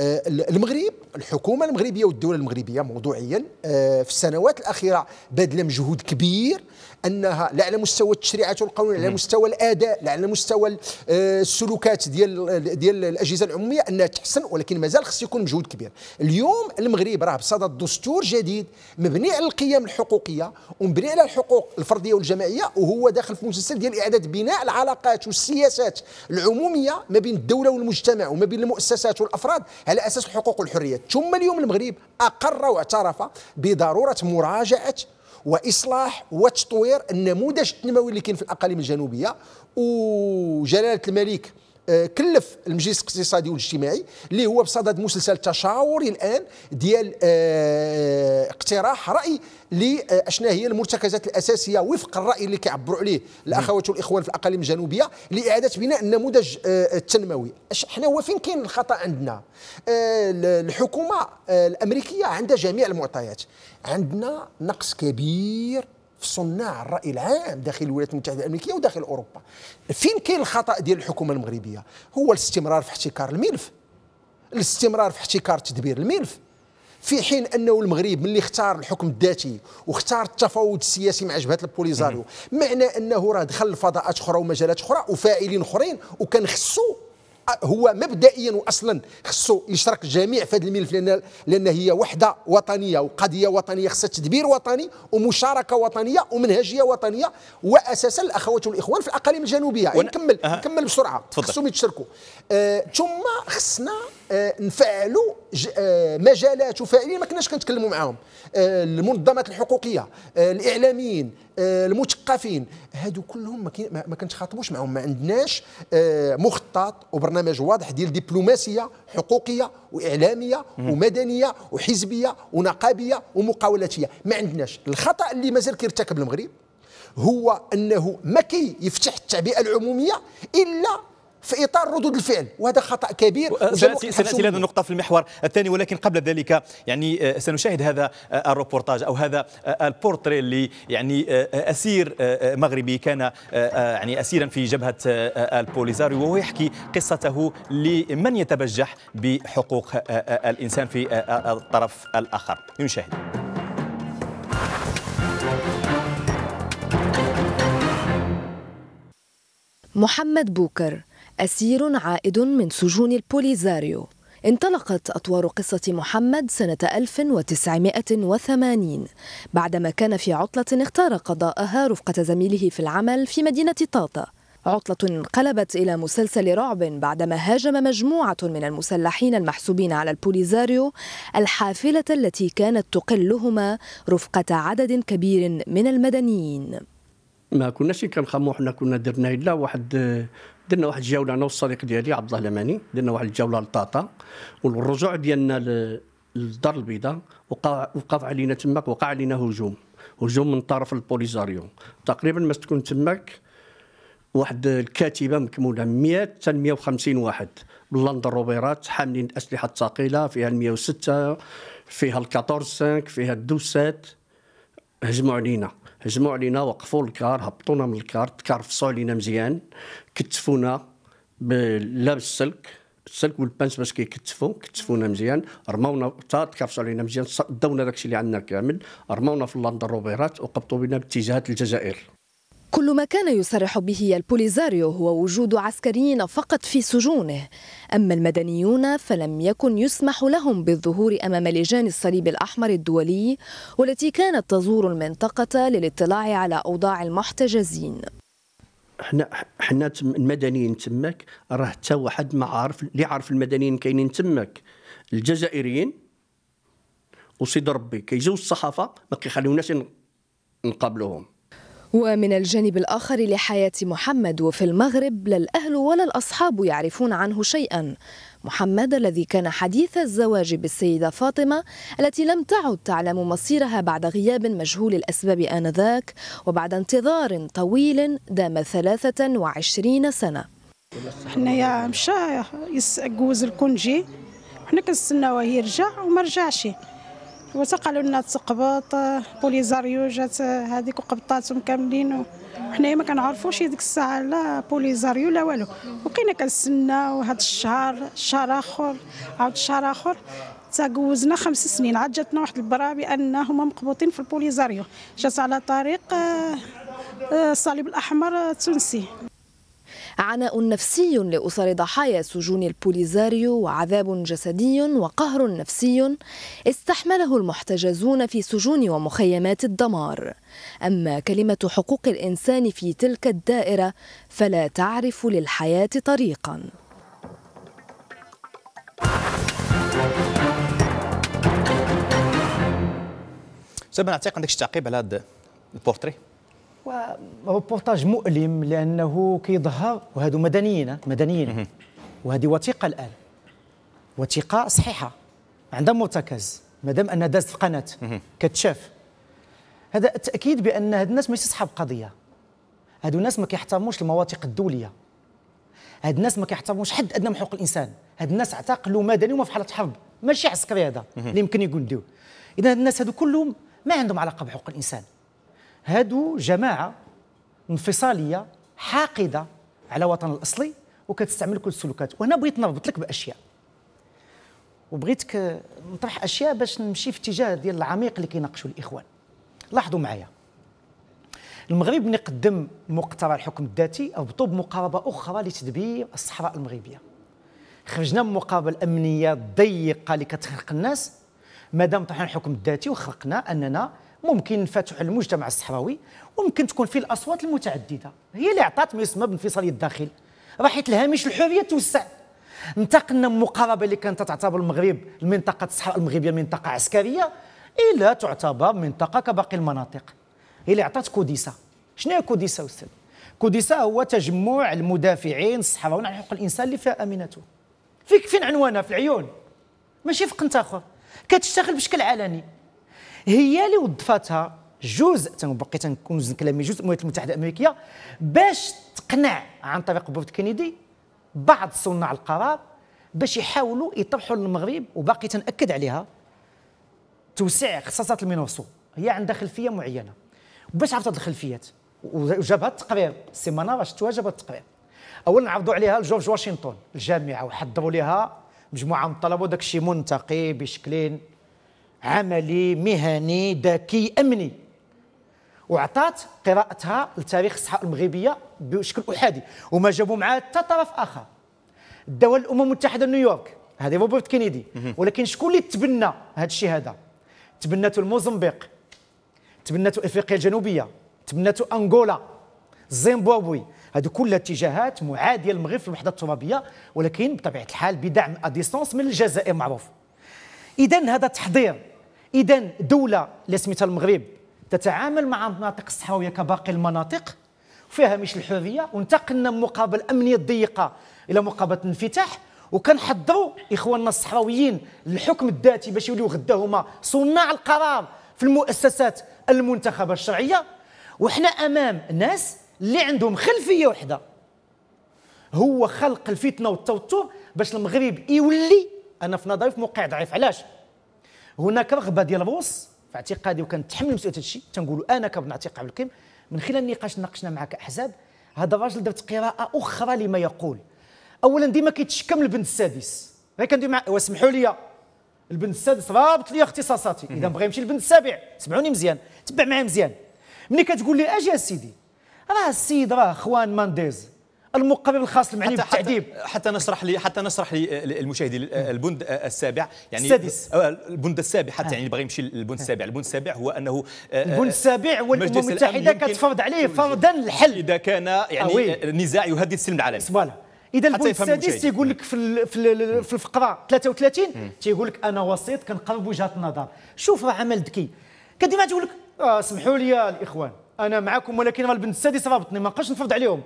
آه، المغرب الحكومه المغربيه والدوله المغربيه موضوعيا آه، في السنوات الاخيره بذل مجهود كبير انها لا على مستوى التشريعات والقوانين على مستوى الاداء لا على مستوى آه، السلوكات ديال ديال الاجهزه العموميه انها تحسن ولكن مازال خص يكون مجهود كبير اليوم المغرب راه بصدد دستور جديد مبني على القيم الحقوقيه ومبني على الحقوق الفرديه والجماعيه وهو داخل في مسلسل ديال اعاده بناء العلاقات والسياسات العموميه ما بين الدوله والمجتمع وما بين المؤسسات والافراد على اساس الحقوق والحريات ثم اليوم المغرب اقر واعترف بضروره مراجعه واصلاح وتطوير النموذج التنموي اللي كاين في الاقاليم الجنوبيه وجلاله الملك آه، كلف المجلس الاقتصادي والاجتماعي اللي هو بصدد مسلسل تشاوري الان ديال آه، اقتراح راي لاشنا هي المرتكزات الاساسيه وفق الراي اللي كيعبروا عليه الاخوات والاخوان في الاقاليم الجنوبيه لاعاده بناء النموذج آه، التنموي حنا هو فين كاين الخطا عندنا الحكومه الامريكيه عندها جميع المعطيات عندنا نقص كبير صناع الراي العام داخل الولايات المتحده الامريكيه وداخل اوروبا فين كاين الخطا ديال الحكومه المغربيه هو الاستمرار في احتكار الملف الاستمرار في احتكار تدبير الملف في حين انه المغرب ملي اختار الحكم الذاتي واختار التفاوض السياسي مع جبهه البوليزاريو معنى انه راه دخل لفضاءات اخرى ومجالات اخرى وفاعلين اخرين وكان خصو هو مبدئيا واصلا خصو يشرك الجميع في هذا الملف لان لان هي وحده وطنيه وقضيه وطنيه خصها تدبير وطني ومشاركه وطنيه ومنهجيه وطنيه واساسا الاخوات والاخوان في الاقاليم الجنوبيه ون... نكمل أه. نكمل بسرعه خصهم يتشاركوا آه ثم خصنا آه نفعلوا آه مجالات وفاعلين ما كناش كنتكلموا معاهم آه المنظمات الحقوقيه آه الاعلاميين آه، المثقفين هادو كلهم ما كنتخاطبوش معهم ما عندناش آه، مخطط وبرنامج واضح ديال دبلوماسيه حقوقيه واعلاميه ومدنيه وحزبيه ونقابيه ومقاولاتيه ما عندناش الخطا اللي مازال كيرتكب المغرب هو انه ما كيفتح التعبئه العموميه الا في اطار ردود الفعل وهذا خطا كبير آه، سناتي لهذه النقطه في المحور الثاني ولكن قبل ذلك يعني آه، سنشاهد هذا آه، الروبورتاج او هذا البورتري اللي يعني اسير مغربي كان يعني اسيرا في جبهه البوليزاريو وهو يحكي قصته لمن يتبجح بحقوق الانسان في الطرف الاخر نشاهد محمد بوكر أسير عائد من سجون البوليزاريو انطلقت أطوار قصة محمد سنة 1980 بعدما كان في عطلة اختار قضاءها رفقة زميله في العمل في مدينة طاطا عطلة انقلبت إلى مسلسل رعب بعدما هاجم مجموعة من المسلحين المحسوبين على البوليزاريو الحافلة التي كانت تقلهما رفقة عدد كبير من المدنيين ما كناش كنخمو حنا كنا درنا الا واحد درنا واحد الجوله انا والصديق ديالي عبد الله الاماني درنا واحد الجوله لطاطا والرجوع ديالنا للدار البيضاء وقع وقف علينا تماك وقع علينا هجوم هجوم من طرف البوليزاريو تقريبا ما تكون تماك واحد الكاتبه مكموله 100 حتى 150 واحد بلاند روبيرات حاملين الاسلحه الثقيله فيها ال 106 فيها ال 14 5 فيها الدوسات هجموا علينا هزموا علينا وقفوا الكار هبطونا من الكار تكرفصوا علينا مزيان كتفونا لا بالسلك السلك والبانس باش كيكتفوا كتفونا مزيان رماونا حتى علينا مزيان داونا داكشي اللي عندنا كامل رماونا في اللاند الروبيرات وقبطوا بنا باتجاهات الجزائر كل ما كان يصرح به البوليزاريو هو وجود عسكريين فقط في سجونه أما المدنيون فلم يكن يسمح لهم بالظهور أمام لجان الصليب الأحمر الدولي والتي كانت تزور المنطقة للاطلاع على أوضاع المحتجزين حنا حنا المدنيين تماك راه حتى واحد ما عارف اللي عارف المدنيين كاينين تماك الجزائريين وسيد ربي كيجيو الصحافه ما كيخليوناش نقابلوهم ومن الجانب الآخر لحياة محمد وفي المغرب لا الأهل ولا الأصحاب يعرفون عنه شيئا محمد الذي كان حديث الزواج بالسيدة فاطمة التي لم تعد تعلم مصيرها بعد غياب مجهول الأسباب آنذاك وبعد انتظار طويل دام 23 سنة حنايا مشا يسقوز الكونجي وحنا كنستناوه يرجع وما رجعش وتقالوا لنا تقبط آه، بوليزاريو جات آه، هذيك وقبطاتهم كاملين وحنايا ما كنعرفوش هذيك الساعه لا بوليزاريو لا والو وبقينا كنستناو هذا الشهر شهر اخر عاود شهر اخر تجوزنا خمس سنين عاد جاتنا واحد البرا بان هما مقبوطين في البوليزاريو جات على طريق آه، الصليب الاحمر التونسي عناء نفسي لأسر ضحايا سجون البوليزاريو وعذاب جسدي وقهر نفسي استحمله المحتجزون في سجون ومخيمات الدمار أما كلمة حقوق الإنسان في تلك الدائرة فلا تعرف للحياة طريقاً استاذ نعتقد عندك شي تعقيب على هذا البورتري وريبورتاج مؤلم لانه كيظهر وهادو مدنيين مدنيين وهذه وثيقه الان وثيقه صحيحه عندها مرتكز مادام انها دازت في قناه كتشاف هذا التاكيد بان هاد الناس ماشي صحاب قضيه هادو الناس ما كيحترموش المواثيق الدوليه هاد الناس ما كيحترموش حد ادنى من حقوق الانسان هاد الناس اعتقلوا مدني وما في حاله حرب ماشي عسكري هذا اللي يمكن يقول اذا الناس هادو كلهم ما عندهم علاقه بحقوق الانسان هادو جماعه انفصاليه حاقده على وطن الاصلي وكتستعمل كل السلوكات وهنا بغيت نربط لك باشياء وبغيتك نطرح اشياء باش نمشي في اتجاه ديال العميق اللي كيناقشوا الاخوان لاحظوا معايا المغرب ملي قدم مقترح الحكم الذاتي هبطوا مقاربة اخرى لتدبير الصحراء المغربيه خرجنا من مقاربة الامنيه الضيقه اللي كتخرق الناس مادام طرحنا الحكم الذاتي وخرقنا اننا ممكن فتح المجتمع الصحراوي وممكن تكون فيه الاصوات المتعدده هي اللي عطات ما يسمى بانفصاليه الداخل راحت الهامش الحريه توسع انتقلنا من مقاربه اللي كانت تعتبر المغرب المنطقه الصحراء المغربيه منطقه عسكريه الى تعتبر منطقه كباقي المناطق هي اللي عطات كوديسا شنو هي كوديسا استاذ كوديسا هو تجمع المدافعين الصحراويين على حقوق الانسان اللي فيها امنته فيك فين عنوانها في العيون ماشي في قنت اخر كتشتغل بشكل علني هي اللي وظفتها جزء تنبقي تنكون كلامي جزء الولايات المتحده الامريكيه باش تقنع عن طريق بوفت كينيدي بعض صناع القرار باش يحاولوا يطرحوا للمغرب وباقي تنأكد عليها توسيع اختصاصات المينوسو هي عندها خلفيه معينه باش عرفت هذه الخلفيات وجابها التقرير راه باش جابها التقرير اولا عرضوا عليها لجورج واشنطن الجامعه وحضروا لها مجموعه من الطلبه وداك الشيء منتقي بشكلين عملي مهني ذكي امني وعطات قراءتها لتاريخ الصحراء المغربيه بشكل احادي وما جابوا معها حتى طرف اخر دول الامم المتحده نيويورك هذه روبرت كينيدي ولكن شكون اللي تبنى هذا الشيء هذا تبنته الموزمبيق تبنته افريقيا الجنوبيه تبنته انغولا زيمبابوي هذه كلها اتجاهات معاديه للمغرب في الوحده الترابيه ولكن بطبيعه الحال بدعم اديسونس من الجزائر معروف اذا هذا تحضير اذا دوله اللي سميتها المغرب تتعامل مع المناطق الصحراويه كباقي المناطق فيها مش الحريه وانتقلنا من مقابل امنيه ضيقه الى مقابله الانفتاح وكنحضروا اخواننا الصحراويين للحكم الذاتي باش يوليو غدا هما صناع القرار في المؤسسات المنتخبه الشرعيه وحنا امام ناس اللي عندهم خلفيه وحده هو خلق الفتنه والتوتر باش المغرب يولي انا في نظري في موقع ضعيف علاش هناك رغبه ديال الروس في اعتقادي وكنتحمل مسؤوليه هذا الشيء تنقولوا انا كابن عتيق عبد الكريم من خلال النقاش ناقشنا معك احزاب هذا الراجل درت قراءه اخرى لما يقول اولا ديما كيتشكى من البنت السادس غير كندير مع واسمحوا لي البنت السادس رابط لي اختصاصاتي اذا بغى يمشي للبنت السابع سمعوني مزيان تبع معايا مزيان ملي كتقول لي اجي سيدي راه السيد راه خوان مانديز المقابل الخاص المعني بالتعذيب حتى, نشرح لي حتى نشرح للمشاهدين البند السابع يعني السادس آه، البند السابع حتى آه. يعني بغى يمشي للبند آه. السابع البند السابع هو انه البند السابع والامم المتحده كتفرض عليه فرضا الحل اذا كان يعني نزاع يهدد السلم العالمي فوالا اذا البند السادس تيقول لك في في, الفقره 33 تيقول لك انا وسيط كنقرب وجهه النظر شوف راه عمل ذكي كديما تقول لك آه لي الاخوان انا معكم ولكن البند السادس رابطني ما نقدرش نفرض عليهم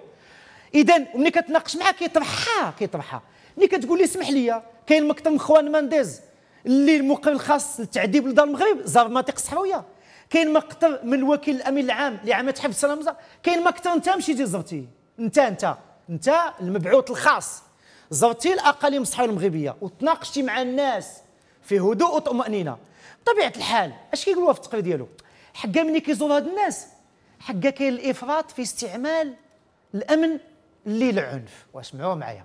اذا ملي كتناقش معاه كيطرحها كيطرحها ملي كتقول لي اسمح لي كاين مكتب خوان مانديز اللي المقابل الخاص للتعذيب لدار المغرب زار المناطق الصحراويه كاين مكتب من الوكيل الامين العام لعامه حفظ سلامزه كاين مكتب انت مشيتي زرتي انت انت انت المبعوث الخاص زرتي الاقاليم الصحراويه المغربيه وتناقشتي مع الناس في هدوء وطمانينه بطبيعه الحال اش كيقولوا في التقرير ديالو حكا ملي كيزور هاد الناس حكا كاين الافراط في استعمال الامن للعنف واسمعوا معايا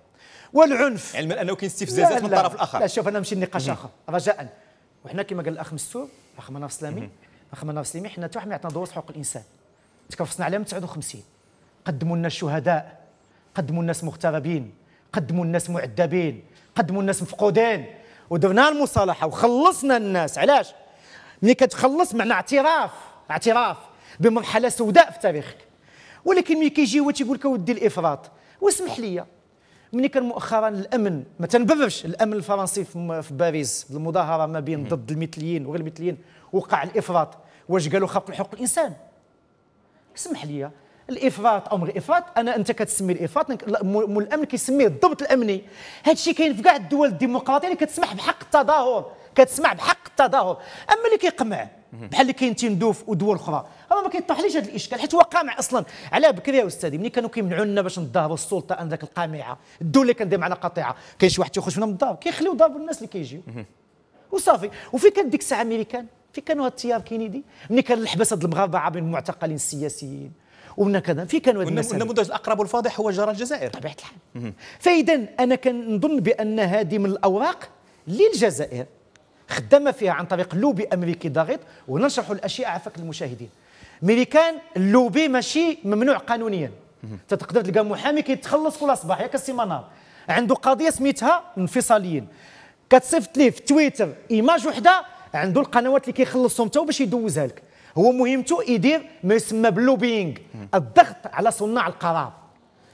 والعنف علما انه كاين استفزازات من الطرف الاخر لا شوف انا نمشي لنقاش اخر رجاء وحنا كما قال الاخ مستور الاخ مناف سلامي الاخ مناف سلامي حنا حتى واحد ما يعطينا دروس حقوق الانسان تكرفصنا على 59 قدموا لنا الشهداء قدموا الناس مغتربين قدموا الناس معذبين قدموا الناس مفقودين ودرنا المصالحه وخلصنا الناس علاش ملي كتخلص معنى اعتراف اعتراف بمرحله سوداء في تاريخك ولكن ملي كيجي هو تيقول لك اودي الافراط واسمح لي ملي كان مؤخرا الامن ما تنبرش الامن الفرنسي في باريس المظاهره ما بين ضد المثليين وغير المثليين وقع الافراط واش قالوا خط حقوق الانسان اسمح لي الافراط او غير الافراط انا انت كتسمي الافراط الامن كيسميه الضبط الامني هذا الشيء كاين في كاع الدول الديمقراطيه اللي كتسمح بحق التظاهر كتسمح بحق التظاهر اما اللي كيقمع بحال اللي كاين تندوف ودول اخرى راه ما كيطرحليش هذا الاشكال حيت هو قامع اصلا على بكري يا استاذي ملي كانوا كيمنعوا لنا باش نضربوا السلطه عندك القامعه الدوله كندير معنا قطيعه كاين شي واحد تيخرج من الدار كيخليو ضربوا الناس اللي كيجيو وصافي وفين كانت ديك الساعه امريكان فين كانوا هاد التيار كينيدي ملي كان الحبس هاد المغاربه بين المعتقلين السياسيين ومن كذا في كانوا النموذج الاقرب والفاضح هو جرى الجزائر بطبيعه الحال فاذا انا كنظن بان هذه من الاوراق للجزائر خدامه فيها عن طريق لوبي امريكي ضاغط وننشرح الاشياء عفاك المشاهدين ميريكان اللوبي ماشي ممنوع قانونيا تقدر تلقى محامي كيتخلص كل صباح ياك السي منار عنده قضيه سميتها انفصاليين كتصيفط ليه في تويتر ايماج وحده عنده القنوات اللي كيخلصهم حتى باش يدوزها لك هو مهمته يدير ما يسمى باللوبينغ الضغط على صناع القرار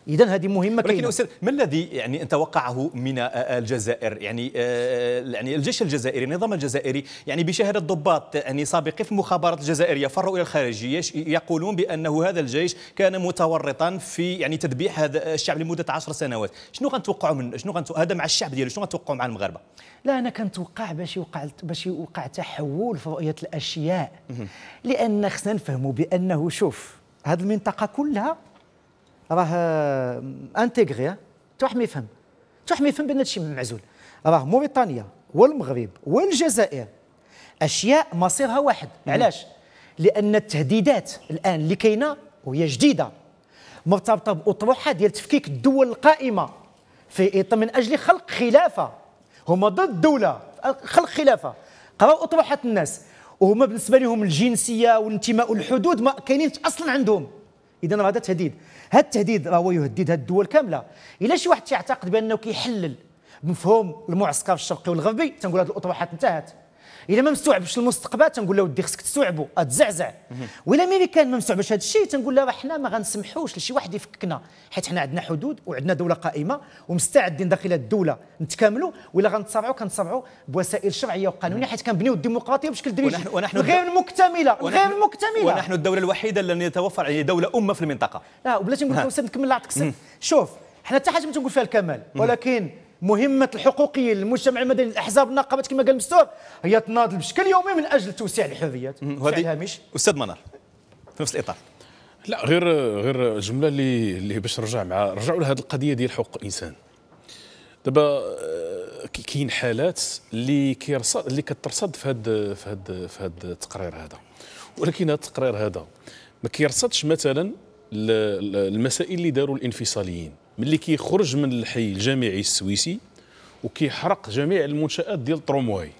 اذا هذه مهمه ولكن استاذ ما الذي يعني انت وقعه من آه، آه، الجزائر يعني آه، يعني الجيش الجزائري النظام الجزائري يعني بشهاده ضباط يعني سابقين في المخابرات الجزائريه فروا الى الخارج يقولون بانه هذا الجيش كان متورطا في يعني تذبيح هذا الشعب لمده 10 سنوات شنو غنتوقعوا من شنو غنتو... هذا مع الشعب ديالو شنو غنتوقعوا مع المغاربه لا انا كنتوقع باش يوقع باش يوقع تحول في رؤيه الاشياء لان خصنا نفهموا بانه شوف هذه المنطقه كلها راه انتيغري تروح يفهم تروح يفهم بان هادشي معزول راه موريتانيا والمغرب والجزائر اشياء مصيرها واحد علاش لان التهديدات الان اللي كاينه وهي جديده مرتبطه باطروحه ديال تفكيك الدول القائمه في من اجل خلق خلافه هما ضد الدوله خلق خلافه قراوا اطروحه الناس وهما بالنسبه لهم الجنسيه والانتماء والحدود ما كاينينش اصلا عندهم اذا هذا تهديد هذا التهديد راهو يهدد هذه الدول كامله الا شي واحد تيعتقد بانه كيحلل مفهوم المعسكر الشرقي والغربي تنقول هذه الاطروحات انتهت الا ما مستوعبش المستقبل تنقول له ودي خصك تستوعبه أه، تزعزع والا ملي كان ما مستوعبش هذا الشيء تنقول له حنا ما غنسمحوش لشي واحد يفككنا حيت حنا عندنا حدود وعندنا دوله قائمه ومستعدين داخل الدوله نتكاملوا والا غنتصابعوا كنتصابعوا بوسائل شرعيه وقانونيه حيت كنبنيو الديمقراطيه بشكل دريجي ونحن, ونحن غير مكتمله غير مكتمله ونحن الدوله الوحيده اللي يتوفر عليها دوله امه في المنطقه لا وبلاتي نقول لك نعم. نكمل نعطيك شوف حنا حتى حاجه ما تنقول فيها الكمال ولكن مهمه الحقوقيين للمجتمع المدني الاحزاب الناقبات كما قال مستور هي تناضل بشكل يومي من اجل توسيع الحريات وهذه استاذ منار في نفس الاطار لا غير غير الجمله اللي اللي باش نرجع مع رجعوا لهذه القضيه ديال حقوق الانسان دابا آه، كاين حالات اللي كيرصد اللي كترصد في هذا في هذا في هذا التقرير هذا ولكن هذا التقرير هذا ما كيرصدش مثلا المسائل اللي داروا الانفصاليين ملي كيخرج من الحي الجامعي السويسي وكيحرق جميع المنشات ديال الترومواي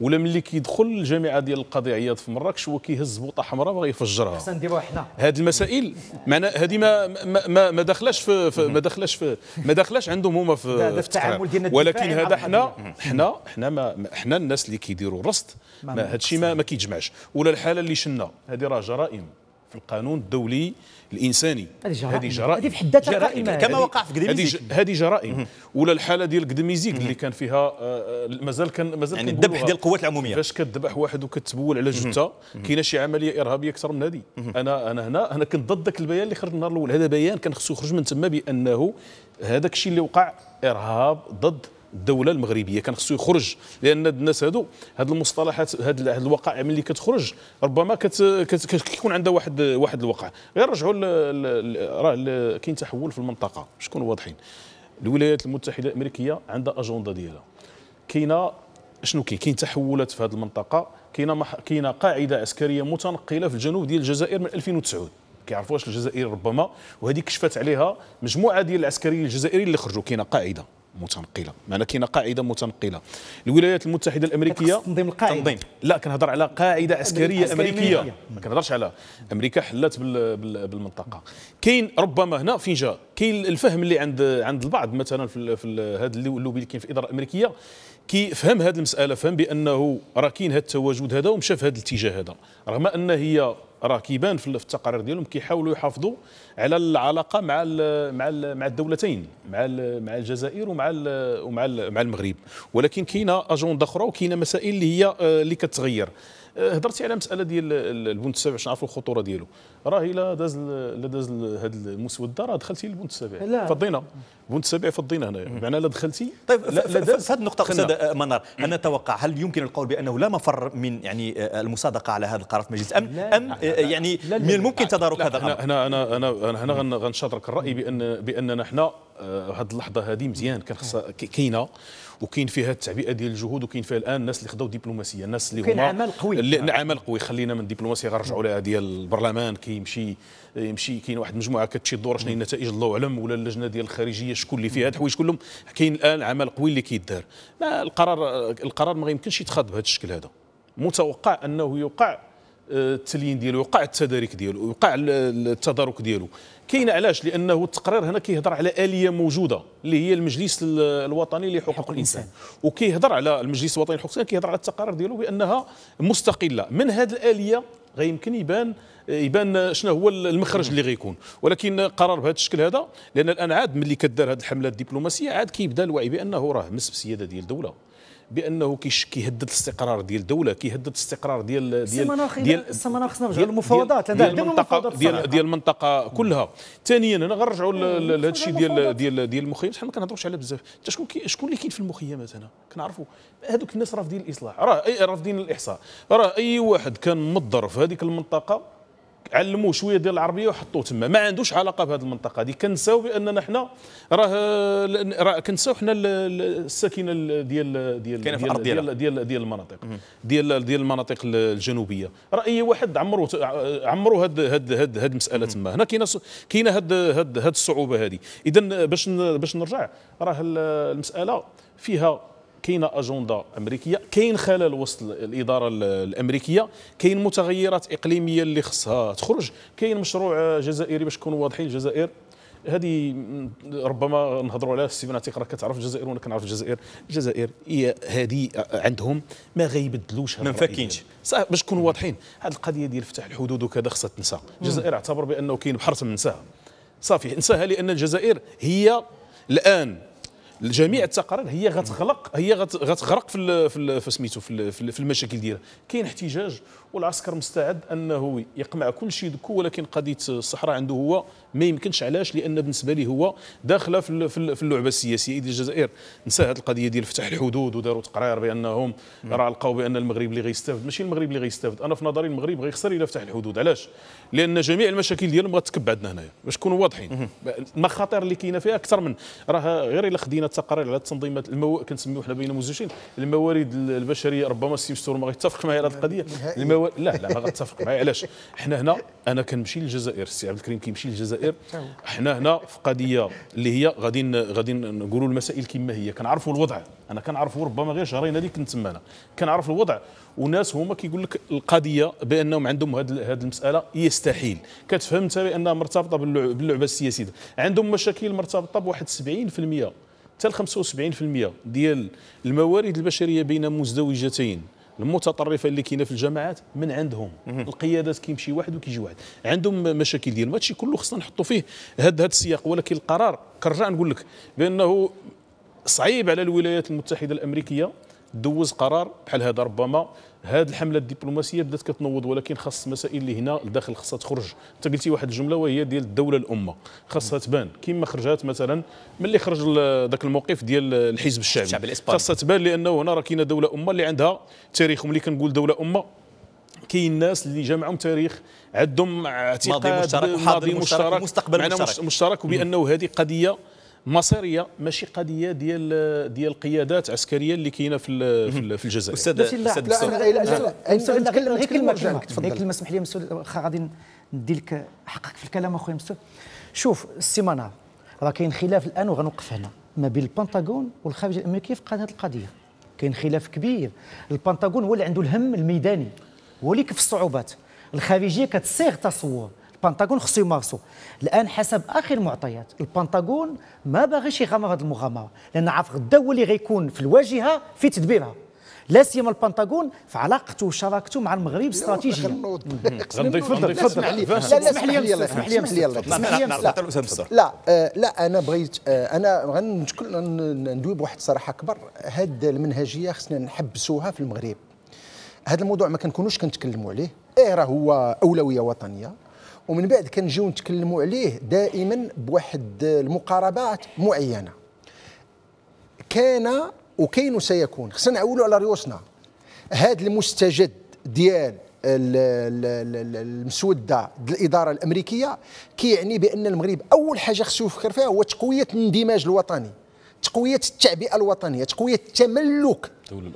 ولا ملي كيدخل الجامعه ديال القاضي عياض في مراكش هو كيهز بوطه حمراء باغي يفجرها خصنا نديروها حنا هاد المسائل معنا هذه ما ما ما داخلاش في, في ما داخلاش في ما داخلاش عندهم هما في, في التعامل ديالنا ولكن هذا حنا حنا حنا ما حنا الناس اللي كيديروا الرصد هادشي ما ما كيتجمعش ولا الحاله اللي شنا هذه راه جرائم في القانون الدولي الانساني هذه جرائم هذه في حد ذاتها جرائم كما وقع في قدميزيك هذه جرائم ولا الحاله ديال قدميزيك اللي كان فيها آه، مازال كان مازال يعني الذبح ديال القوات العموميه فاش كتذبح واحد وكتبول على جثه كاينه شي عمليه ارهابيه اكثر من هذه انا انا هنا انا كنت ضد ذاك البيان اللي خرج النهار الاول هذا بيان كان خصو يخرج من تما بانه هذاك الشيء اللي وقع ارهاب ضد الدوله المغربيه كان خصو يخرج لان الناس هادو هاد المصطلحات هاد, هاد الوقائع ملي كتخرج ربما كت كيكون عندها واحد واحد الوقع غير رجعوا راه كاين تحول في المنطقه باش نكونوا واضحين الولايات المتحده الامريكيه عندها اجنده ديالها كاينه شنو كاين كاين تحولات في هذه المنطقه كاينه مح... كاينه قاعده عسكريه متنقله في الجنوب ديال الجزائر من 2009 كيعرفوا واش الجزائر ربما وهذه كشفت عليها مجموعه ديال العسكريين الجزائريين اللي خرجوا كاينه قاعده متنقله معنى كاينه قاعده متنقله الولايات المتحده الامريكيه تنظيم القاعده تنظيم لا كنهضر على قاعده عسكريه امريكيه ما كنهضرش على امريكا حلت بالمنطقه كاين ربما هنا فين جا كاين الفهم اللي عند عند البعض مثلا في, في هذا اللوبي اللي كاين في الاداره الامريكيه كي فهم هذه المساله فهم بانه راه كاين هذا التواجد هذا ومشى في هذا الاتجاه هذا رغم ان هي راه كيبان في التقارير ديالهم كيحاولوا يحافظوا على العلاقه مع ال مع ال مع الدولتين مع ال مع الجزائر ومع ال ومع ال مع المغرب ولكن كاينه اجنده اخرى وكاينه مسائل اللي هي آه، اللي كتغير هضرتي على مساله ديال البنت السابع باش نعرفوا الخطوره ديالو راه الا داز الا داز هذا المسوده راه دخلتي للبنت السابع فضينا البنت السابع فضينا هنايا بمعنى لا دخلتي طيب في هذه النقطه استاذ منار انا اتوقع هل يمكن القول بانه لا مفر من يعني آه، المصادقه على هذا القرار في مجلس الامن ام آه، يعني من الممكن تدارك هذا الامر هنا انا انا هنا غنشاطرك الراي بان باننا حنا هذه آه، اللحظه هذه مزيان كان خصها كاينه وكاين فيها التعبئه ديال الجهود وكاين فيها الان الناس اللي خداو دبلوماسيه الناس اللي هما عمل قوي اللي عمل قوي خلينا من الدبلوماسيه غنرجعوا لها ديال البرلمان كيمشي يمشي كاين واحد المجموعه كتشي الدور شنو النتائج الله اعلم ولا اللجنه ديال الخارجيه شكون اللي فيها هاد الحوايج كلهم كاين الان عمل قوي اللي كيدار ما القرار القرار ما يمكنش يتخاذ بهذا الشكل هذا متوقع انه يوقع آه، التليين ديالو يوقع التدارك ديالو يوقع التدارك ديالو كاين علاش لانه التقرير هنا كيهضر على اليه موجوده اللي هي المجلس الوطني لحقوق الانسان وكيهضر على المجلس الوطني لحقوق الانسان كيهضر على التقارير ديالو بانها مستقله من هذه الاليه غيمكن يبان يبان شنو هو المخرج اللي غيكون ولكن قرار بهذا الشكل هذا لان الان عاد ملي كدار هذه الحملات الدبلوماسيه عاد كيبدا الوعي بانه راه مس بالسياده ديال الدوله بانه كيهدد الاستقرار ديال الدوله كيهدد الاستقرار ديال ديال ديال السمنه خصنا نرجعوا للمفاوضات ديال المنطقه ديال ديال المنطقه كلها ثانيا هنا غنرجعوا لهذا الشيء ديال ديال ديال المخيم شحال ما كنهضروش على بزاف انت شكون شكون اللي كاين في المخيمات هنا كنعرفوا هذوك الناس رافضين الاصلاح راه اي رافضين الاحصاء راه اي واحد كان مضر في هذيك المنطقه علموه شويه ديال العربيه وحطوه تما ما عندوش علاقه بهذه المنطقه هذه كنساو باننا حنا راه راه كنساو حنا الساكنه ديال ديال ديال ديال, ديال, ديال, ديال المناطق ديال ديال المناطق الجنوبيه راه اي واحد عمرو عمرو هاد هاد هاد, هاد المساله تما هنا كاينه كاينه هاد هاد هاد الصعوبه هذه اذا باش باش نرجع راه المساله فيها كاينه اجنده امريكيه كاين خلل وسط الاداره الامريكيه كاين متغيرات اقليميه اللي خصها تخرج كاين مشروع جزائري باش نكونوا واضحين الجزائر هذه ربما نهضروا عليها السي بناتيق راه كتعرف الجزائر وانا كنعرف الجزائر الجزائر هي هذه عندهم ما غيبدلوش ما مفكينش صح باش نكونوا واضحين هذه القضيه ديال فتح الحدود وكذا خصها تنسى الجزائر اعتبر بانه كاين بحر تنساها صافي انساها لان الجزائر هي الان جميع التقارير هي غتغلق هي غتغرق في في سميتو في المشاكل ديالها كاين احتجاج والعسكر مستعد انه يقمع كل شيء دكو ولكن قضيه الصحراء عنده هو ما يمكنش علاش لان بالنسبه لي هو داخله في اللعبه السياسيه ديال الجزائر نسى هذه القضيه ديال فتح الحدود وداروا تقرير بانهم راه لقاو بان المغرب اللي غيستافد ماشي المغرب اللي غيستافد انا في نظري المغرب غيخسر الا فتح الحدود علاش لان جميع المشاكل ديالهم غتكب عندنا هنايا باش نكونوا واضحين المخاطر اللي كاينه فيها اكثر من راه غير الا خدينا التقارير على التنظيمات المو... كنسميو حنا بين المزوجين الموارد البشريه ربما السي ما غيتفق معايا على هذه القضيه الدول لا لا ما غتفق معايا علاش حنا هنا انا كنمشي للجزائر السي عبد الكريم كيمشي للجزائر حنا هنا في قضيه اللي هي غادي غادي نقولوا المسائل كما هي كنعرفوا الوضع انا كنعرفوا ربما غير شهرين هذيك كنت تما انا كنعرف الوضع وناس هما كيقول لك القضيه بانهم عندهم هذه المساله يستحيل كتفهم انت بانها مرتبطه باللعبه السياسيه عندهم مشاكل مرتبطه بواحد 70% حتى 75% ديال الموارد البشريه بين مزدوجتين المتطرفه اللي كاينه في الجماعات من عندهم القيادات كيمشي واحد وكيجي واحد عندهم مشاكل ديالهم هادشي كله خصنا نحطوا فيه هاد هاد السياق ولكن القرار كنرجع نقول لك بانه صعيب على الولايات المتحده الامريكيه دوز قرار بحال هذا ربما هذه الحمله الدبلوماسيه بدات كتنوض ولكن خاص المسائل اللي هنا لداخل خاصها تخرج انت قلتي واحد الجمله وهي ديال الدوله الامه خاصها تبان كما خرجات مثلا ملي خرج ذاك الموقف ديال الحزب الشعبي الاسباني خاصها تبان لانه هنا راه كاينه دوله امه اللي عندها تاريخ وملي كنقول دوله امه كاين الناس اللي جمعهم تاريخ عندهم اعتقاد ماضي مشترك وحاضر مشترك, مشترك ومستقبل مشترك مشترك بانه هذه قضيه مصيريه ماشي قضيه ديال ديال قيادات عسكريه اللي كاينه في في الجزائر استاذ استاذ لا لا لا نتكلم غير كلمه غير كلمه اسمح لي مسؤول واخا غادي ندي لك حقك في الكلام اخويا مسؤول شوف السي منار راه كاين خلاف الان وغنوقف هنا ما بين البنتاغون والخارجيه الامريكيه في هذه القضيه كاين خلاف كبير البنتاغون هو اللي عنده الهم الميداني هو اللي كيف الصعوبات الخارجيه كتصيغ تصور البنتاغون خصو يمارسو الان حسب اخر معطيات البنتاغون ما باغيش يغامر هذه المغامره لان عارف غدا هو اللي غيكون في الواجهه في تدبيرها لا سيما البنتاغون في علاقته وشراكته مع المغرب استراتيجيا تفضل اسمح لي اسمح لي اسمح لي اسمح لي لا لا آه، انا بغيت آه، انا غنشكل ندوي بواحد الصراحه اكبر هاد المنهجيه خصنا نحبسوها في المغرب هذا الموضوع ما كنكونوش كنتكلموا عليه ايه راه هو اولويه وطنيه ومن بعد كنجيو نتكلموا عليه دائما بواحد المقاربات معينه كان وكاين وسيكون خصنا نعولوا على ريوسنا هذا المستجد ديال المسوده الاداره الامريكيه كيعني بان المغرب اول حاجه خصو يفكر فيها هو تقويه الاندماج الوطني تقويه التعبئه الوطنيه تقويه تملك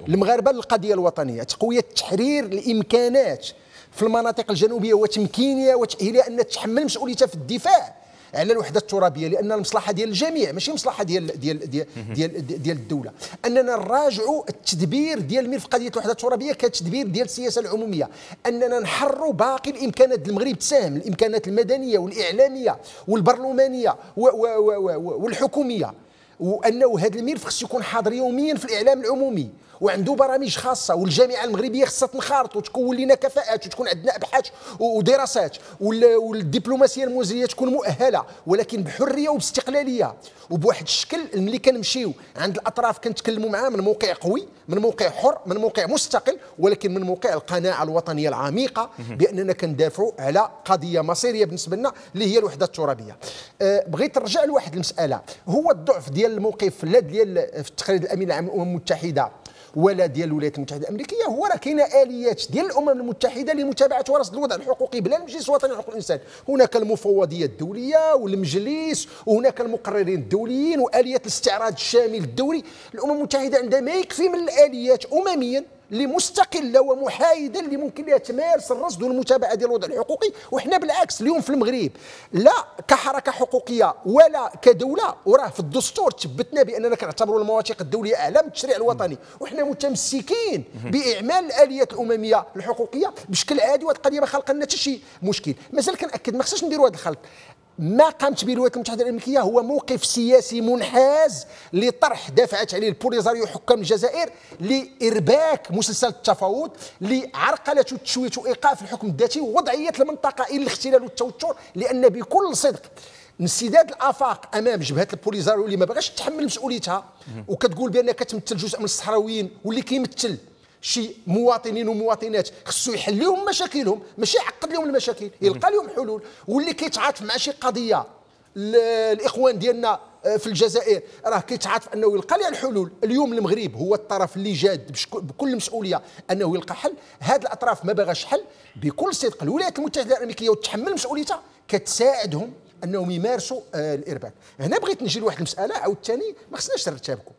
المغاربه للقضيه الوطنيه تقويه تحرير الامكانات في المناطق الجنوبيه وتمكينها وتاهيلها ان تحمل مسؤوليتها في الدفاع على الوحده الترابيه لان المصلحه ديال الجميع ماشي مصلحه ديال ديال ديال ديال, ديال الدوله اننا نراجعوا التدبير ديال ملف قضيه الوحده الترابيه كتدبير ديال السياسه العموميه اننا نحروا باقي الامكانات المغرب تساهم الامكانات المدنيه والاعلاميه والبرلمانيه والحكوميه وانه هذا الملف خص يكون حاضر يوميا في الاعلام العمومي وعنده برامج خاصه والجامعه المغربيه خاصها تنخرط وتكون لنا كفاءات وتكون عندنا ابحاث ودراسات والدبلوماسيه المنزليه تكون مؤهله ولكن بحريه وباستقلاليه وبواحد الشكل ملي كنمشيو عند الاطراف كنتكلموا معاه من موقع قوي من موقع حر من موقع مستقل ولكن من موقع القناعه الوطنيه العميقه باننا كندافعوا على قضيه مصيريه بالنسبه لنا اللي هي الوحده الترابيه أه، بغيت نرجع لواحد المساله هو الضعف ديال الموقف لا ديال في التقرير الامين العام للامم المتحده ولا ديال الولايات المتحده الامريكيه هو راه كاينه اليات ديال الامم المتحده لمتابعه ورصد الوضع الحقوقي بلا المجلس الوطني لحقوق الانسان هناك المفوضيه الدوليه والمجلس وهناك المقررين الدوليين واليات الاستعراض الشامل الدولي الامم المتحده عندها ما يكفي من الاليات امميا اللي مستقله ومحايده اللي ممكن لها تمارس الرصد والمتابعه ديال الوضع الحقوقي وحنا بالعكس اليوم في المغرب لا كحركه حقوقيه ولا كدوله وراه في الدستور تثبتنا باننا كنعتبروا المواثيق الدوليه اعلى من التشريع الوطني وحنا متمسكين باعمال الاليات الامميه الحقوقيه بشكل عادي وهذه القضيه ما خلق لنا حتى شي مشكل مازال كناكد ما خصناش نديروا هذا الخلط ما قامت به الولايات المتحده الامريكيه هو موقف سياسي منحاز لطرح دافعت عليه البوليزاريو حكام الجزائر لارباك مسلسل التفاوض لعرقله وتشويت وايقاف الحكم الذاتي ووضعيه المنطقه الى الاختلال والتوتر لان بكل صدق انسداد الافاق امام جبهه البوليزاريو اللي ما باغاش تحمل مسؤوليتها وكتقول بانها كتمثل جزء من الصحراويين واللي كيمثل شي مواطنين ومواطنات خصو يحل لهم مشاكلهم ماشي يعقد لهم المشاكل يلقى لهم حلول واللي كيتعاطف مع شي قضيه الاخوان ديالنا آه، في الجزائر راه كيتعاطف انه يلقى لها الحلول اليوم المغرب هو الطرف اللي جاد بكل مسؤوليه انه يلقى حل هاد الاطراف ما باغاش حل بكل صدق الولايات المتحده الامريكيه وتحمل مسؤوليتها كتساعدهم انهم يمارسوا آه، الارباك هنا بغيت نجي لواحد المساله عاوتاني ما خصناش نرتبكم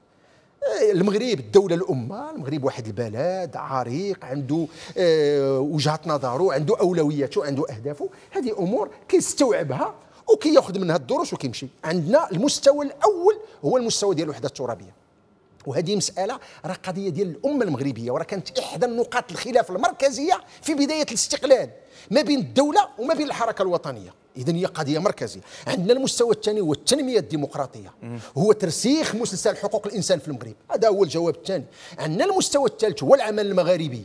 إيه، المغرب الدولة الأمة المغرب واحد البلد عريق عنده آه، وجهة نظره عنده أولوياته عنده أهدافه هذه أمور كيستوعبها وكياخذ منها الدروس وكيمشي عندنا المستوى الأول هو المستوى ديال الوحدة الترابية وهذه مسألة راه قضية ديال الأمة المغربية وراه كانت إحدى النقاط الخلاف المركزية في بداية الاستقلال ما بين الدولة وما بين الحركة الوطنية اذا هي قضيه مركزيه عندنا المستوى الثاني هو التنميه الديمقراطيه هو ترسيخ مسلسل حقوق الانسان في المغرب هذا هو الجواب الثاني عندنا المستوى الثالث هو العمل المغاربي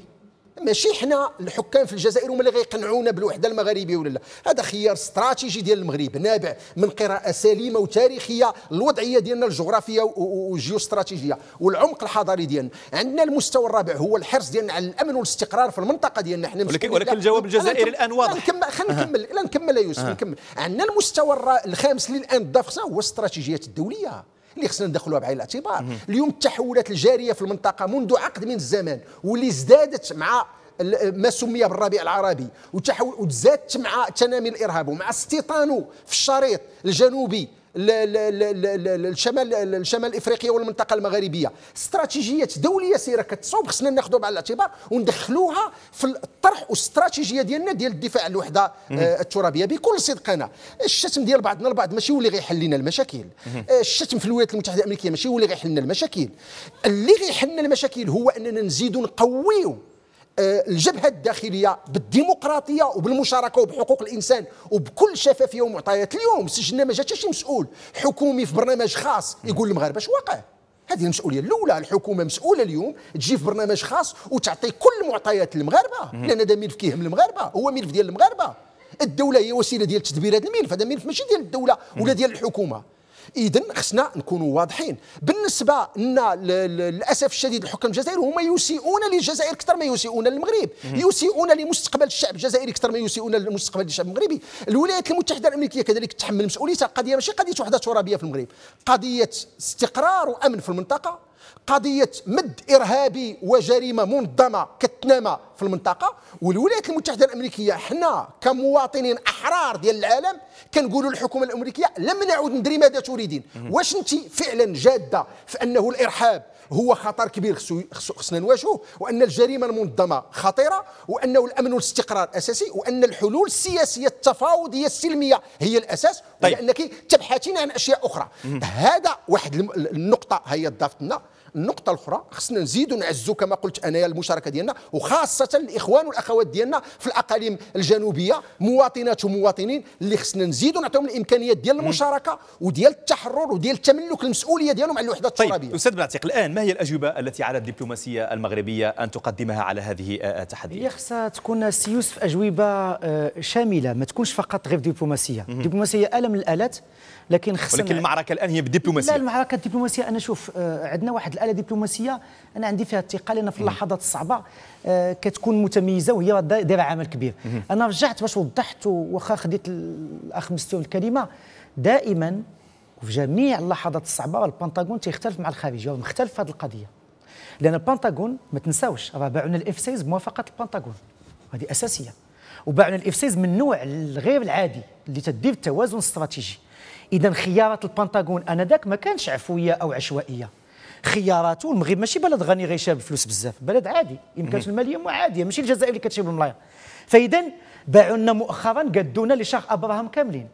ماشي حنا الحكام في الجزائر هما اللي غيقنعونا بالوحده المغربيه ولا لا هذا خيار استراتيجي ديال المغرب نابع من قراءه سليمه وتاريخيه الوضعيه ديالنا الجغرافيه والجيوستراتيجيه والعمق الحضاري ديالنا عندنا المستوى الرابع هو الحرص ديالنا على الامن والاستقرار في المنطقه ديالنا حنا ولكن, ولكن الجواب الجزائري الان واضح خلينا آه. نكمل لا نكمل يا يوسف آه. نكمل عندنا المستوى الخامس اللي الان ضاف هو الاستراتيجيات الدوليه اللي خصنا ندخلوها بعين الاعتبار اليوم التحولات الجاريه في المنطقه منذ عقد من الزمان واللي ازدادت مع ما سمي بالربيع العربي وتزادت مع تنامي الارهاب ومع استيطانه في الشريط الجنوبي الشمال الشمال افريقيا والمنطقه المغربيه استراتيجيات دوليه سيره كتصوب خصنا ناخذوها بعين الاعتبار وندخلوها في الطرح والاستراتيجيه ديالنا ديال الدفاع عن الوحده آه، الترابيه بكل صدق انا الشتم ديال بعضنا البعض ماشي هو اللي غيحل لنا المشاكل آه، الشتم في الولايات المتحده الامريكيه ماشي هو اللي غيحل لنا المشاكل اللي غيحل لنا المشاكل هو اننا نزيدوا نقويو آه، الجبهه الداخليه بالديمقراطيه وبالمشاركه وبحقوق الانسان وبكل شفافيه ومعطيات اليوم سجلنا ما جاتش شي مسؤول حكومي في برنامج خاص يقول للمغاربه اش واقع هذه المسؤوليه الاولى الحكومه مسؤوله اليوم تجي في برنامج خاص وتعطي كل معطيات المغاربه لان هذا ملف كيهم المغاربه هو ملف ديال المغاربه الدوله هي وسيله ديال تدبير هذا الملف هذا ملف ماشي ديال الدوله ولا ديال الحكومه اذا خصنا نكونوا واضحين بالنسبه لنا للاسف الشديد الحكام الجزائري هما يسيئون للجزائر اكثر ما يسيئون للمغرب يسيئون لمستقبل الشعب الجزائري اكثر ما يسيئون لمستقبل الشعب المغربي الولايات المتحده الامريكيه كذلك تحمل مسؤوليتها قضيه ماشي قضيه وحده ترابيه في المغرب قضيه استقرار وامن في المنطقه قضيه مد ارهابي وجريمه منظمه كتنامى في المنطقه والولايات المتحده الامريكيه حنا كمواطنين احرار ديال العالم كنقولوا للحكومه الامريكيه لم نعود ندري ماذا تريدين واش انت فعلا جاده في انه الارهاب هو خطر كبير خصنا نواجهه وان الجريمه المنظمه خطيره وانه الامن والاستقرار اساسي وان الحلول السياسيه التفاوضيه السلميه هي الاساس طيب. ولانك تبحثين عن اشياء اخرى هذا واحد النقطه هي ضافتنا النقطه الاخرى خصنا نزيدوا نعزوا كما قلت انايا المشاركه ديالنا وخاصه الاخوان والاخوات ديالنا في الاقاليم الجنوبيه مواطنات ومواطنين اللي خصنا نزيدوا نعطيهم الامكانيات ديال المشاركه وديال التحرر وديال تملك المسؤوليه ديالهم على الوحده طيب، الترابيه طيب استاذ بلعتيق الان ما هي الاجوبه التي على الدبلوماسيه المغربيه ان تقدمها على هذه التحديات آه، آه، هي خصها تكون سيوسف يوسف اجوبه آه، شامله ما تكونش فقط غير دبلوماسيه الدبلوماسيه اله من الالات لكن خصنا ولكن المعركه الان هي بالدبلوماسيه لا المعركه الدبلوماسيه انا شوف آه، عندنا واحد الاله دبلوماسيه انا عندي فيها الثقه لان في اللحظات الصعبه آه، كتكون متميزه وهي دايره عمل كبير انا رجعت باش وضحت واخا خديت الاخ مستون الكلمه دائما وفي جميع اللحظات الصعبه البنتاغون تيختلف مع الخارجيه مختلف في هذه القضيه لان البنتاغون ما تنساوش راه باعونا الاف 6 بموافقه البنتاغون هذه اساسيه وباعونا الاف 6 من النوع الغير العادي اللي تدير التوازن الاستراتيجي اذا خيارات البنطاغون انذاك ما كانتش عفويه او عشوائيه خياراته المغرب ماشي بلد غني غيشاب فلوس بزاف بلد عادي امكانات الماليه معاديه ماشي الجزائر اللي كتشيب الملايا فاذا باعوا لنا مؤخرا قدونا لشيخ ابراهام كاملين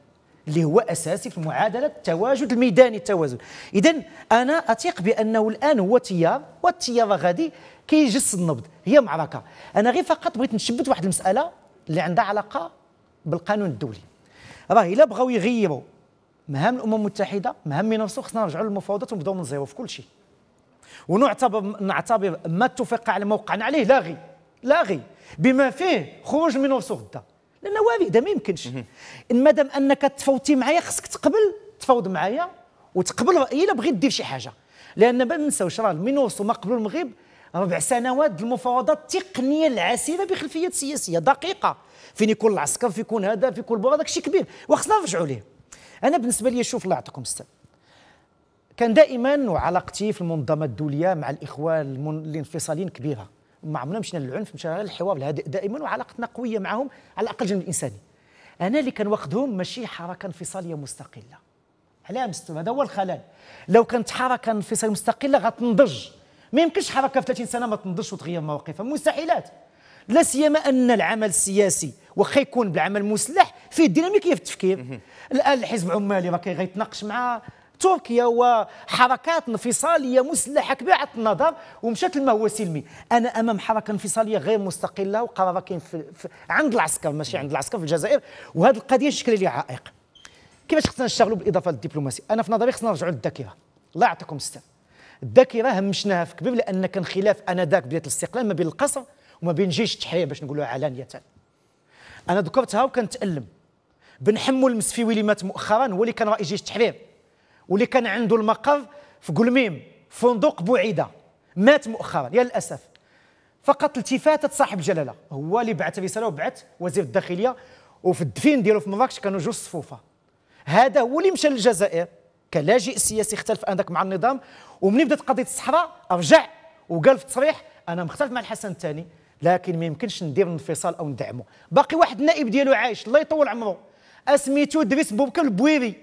اللي هو اساسي في معادله التواجد الميداني التوازن اذا انا اثق بانه الان هو تيار والتيار غادي كيجس النبض هي معركه انا غير فقط بغيت نشبت واحد المساله اللي عندها علاقه بالقانون الدولي راه الا بغاو يغيروا مهام الامم المتحده مهام نفسه خصنا نرجعوا للمفاوضات ونبداو من زيرو في كل شيء ونعتبر نعتبر ما اتفق على ما وقعنا عليه لاغي لاغي بما فيه خروج من نفسه غدا لان وارده ما يمكنش مادام انك تفوتي معايا خصك تقبل تفاوض معايا وتقبل رايي الا بغيت دير شي حاجه لان ما ننساوش راه المينوس وما قبل المغرب ربع سنوات المفاوضات التقنيه العسيره بخلفيات سياسيه دقيقه فين يكون العسكر فين يكون هذا فين يكون هذاك شيء كبير وخصنا نرجعوا ليه انا بالنسبه لي شوف الله يعطيكم السلام كان دائما وعلاقتي في المنظمه الدوليه مع الاخوان الانفصاليين كبيره ما عمرنا مشينا للعنف مشينا للحوار الهادئ دائما وعلاقتنا قويه معهم على الاقل الجانب الانساني انا اللي كان واخذهم ماشي حركه انفصاليه مستقله علاه مستوى هذا هو الخلل لو كانت حركه انفصاليه مستقله غتنضج ما يمكنش حركه في 30 سنه ما تنضجش وتغير مواقفها مستحيلات لا سيما ان العمل السياسي واخا يكون بالعمل المسلح فيه الديناميكيه في التفكير الان الحزب العمالي راه غيتناقش مع تركيا وحركات انفصاليه مسلحه كبيره النظر ومشات لما هو سلمي انا امام حركه انفصاليه غير مستقله وقرار كاين في, في عند العسكر ماشي عند العسكر في الجزائر وهذه القضيه شكل لي عائق كيفاش خصنا نشتغلوا بالاضافه للدبلوماسيه انا في نظري خصنا نرجعوا للذاكره الله يعطيكم الستر الذاكره همشناها في كبير لان كان خلاف انذاك بدايه الاستقلال ما بين القصر وما بين جيش التحرير باش نقولوها علانيه انا ذكرتها وكنتالم بن حمو المسفيوي اللي مات مؤخرا هو اللي كان رئيس جيش التحرير واللي كان عنده المقر في قلميم فندق بوعيده مات مؤخرا يا للاسف فقط التفاته صاحب الجلاله هو اللي بعث رساله وبعث وزير الداخليه وفي الدفين ديالو في مراكش كانوا جوج صفوفه هذا هو اللي مشى للجزائر كلاجئ سياسي اختلف انذاك مع النظام ومن بدات قضيه الصحراء رجع وقال في تصريح انا مختلف مع الحسن الثاني لكن ما يمكنش ندير انفصال او ندعمه باقي واحد النائب ديالو عايش الله يطول عمره اسميتو دريس بوبكر البويري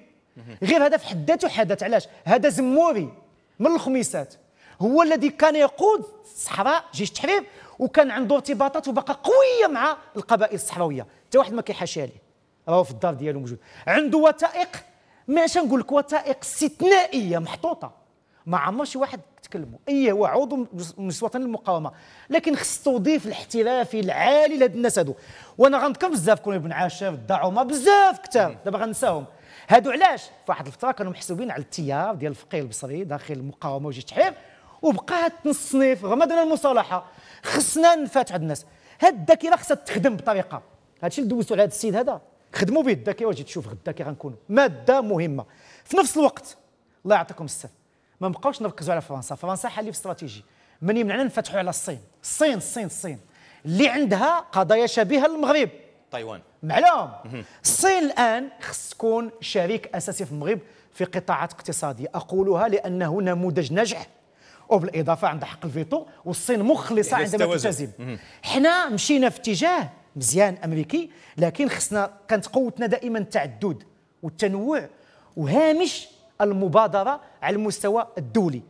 غير هذا في حد ذاته حدث علاش هذا زموري من الخميسات هو الذي كان يقود الصحراء جيش التحرير وكان عنده ارتباطات وبقى قويه مع القبائل الصحراويه حتى واحد ما كيحاشي عليه راهو في الدار ديالو موجود عنده وثائق ماشي نقول لك وثائق استثنائيه محطوطه ما عمر شي واحد تكلموا اي هو عضو مجلس وطني المقاومه لكن خص التوظيف الاحترافي العالي لهاد الناس هادو وانا غنذكر بزاف كون ابن عاشر الدعومه بزاف كتاب دابا غنساهم هادو علاش فواحد الفتره كانوا محسوبين على التيار ديال الفقيه البصري داخل المقاومه وجيش التحرير وبقى هاد التصنيف غمدنا المصالحه خصنا نفات عند الناس هاد الذاكره خصها تخدم بطريقه هادشي اللي دوزتو على هاد السيد هذا خدموا به الذاكره واجي تشوف غدا كي غنكونوا ماده مهمه في نفس الوقت الله يعطيكم السر ما بقاوش نركزوا على فرنسا فرنسا حليف في استراتيجي من يمنعنا نفتحوا على الصين الصين الصين الصين اللي عندها قضايا شبيهه للمغرب تايوان معلوم الصين الان خص تكون شريك اساسي في المغرب في قطاعات اقتصاديه اقولها لانه نموذج ناجح وبالاضافه عندها حق الفيتو والصين مخلصه عندما تلتزم حنا مشينا في اتجاه مزيان امريكي لكن خصنا كانت قوتنا دائما التعدد والتنوع وهامش المبادره على المستوى الدولي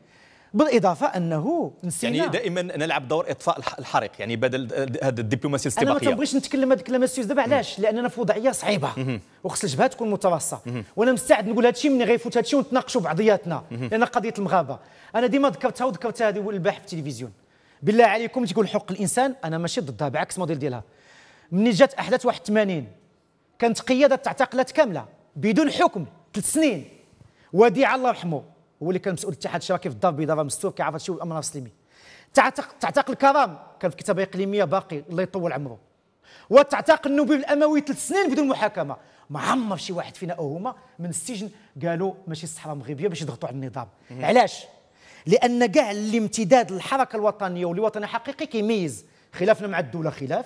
بالاضافه انه نسينا يعني دائما نلعب دور اطفاء الحريق يعني بدل هذا الدبلوماسيه الاستباقيه انا ما تنبغيش نتكلم هذا الكلام السيوز دابا علاش لاننا في وضعيه صعيبه وخص الجبهه تكون متوسطه وانا مستعد نقول هذا الشيء ملي غيفوت هذا الشيء ونتناقشوا بعضياتنا لان قضيه المغابه انا ديما ذكرتها وذكرتها هذه البارح في التلفزيون بالله عليكم تقول حق الانسان انا ماشي ضدها بعكس الموديل ديالها ملي جات احداث 81 كانت قياده تعتقلات كامله بدون حكم ثلاث سنين وديع الله يرحمه هو اللي كان مسؤول الاتحاد الشراكي في الدار البيضاء راه مستور كيعرف هادشي والامن المسلمي تعتق تعتق الكرام كان في كتابه اقليميه باقي الله يطول عمره وتعتق النوبي الاموي ثلاث سنين بدون محاكمه ما عمر شي واحد فينا او هما من السجن قالوا ماشي الصحراء المغربيه باش يضغطوا على النظام علاش لان كاع الامتداد للحركه الوطنيه ولوطن حقيقي كيميز خلافنا مع الدوله خلاف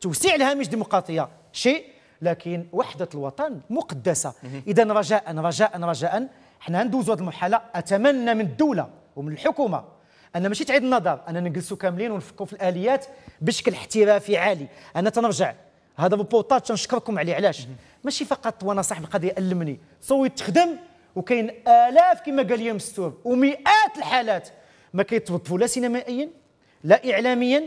توسيع الهامش الديمقراطيه شيء لكن وحده الوطن مقدسه اذا رجاء رجاء رجاء حنا ندوزو هذه المرحله اتمنى من الدوله ومن الحكومه ان ماشي تعيد النظر اننا نجلسوا كاملين ونفكوا في الاليات بشكل احترافي عالي انا تنرجع هذا البوطاج تنشكركم عليه علاش ماشي فقط وانا صاحب القضيه المني صويت تخدم وكاين الاف كما قال لي مستور ومئات الحالات ما كيتوظفوا لا سينمائيا لا اعلاميا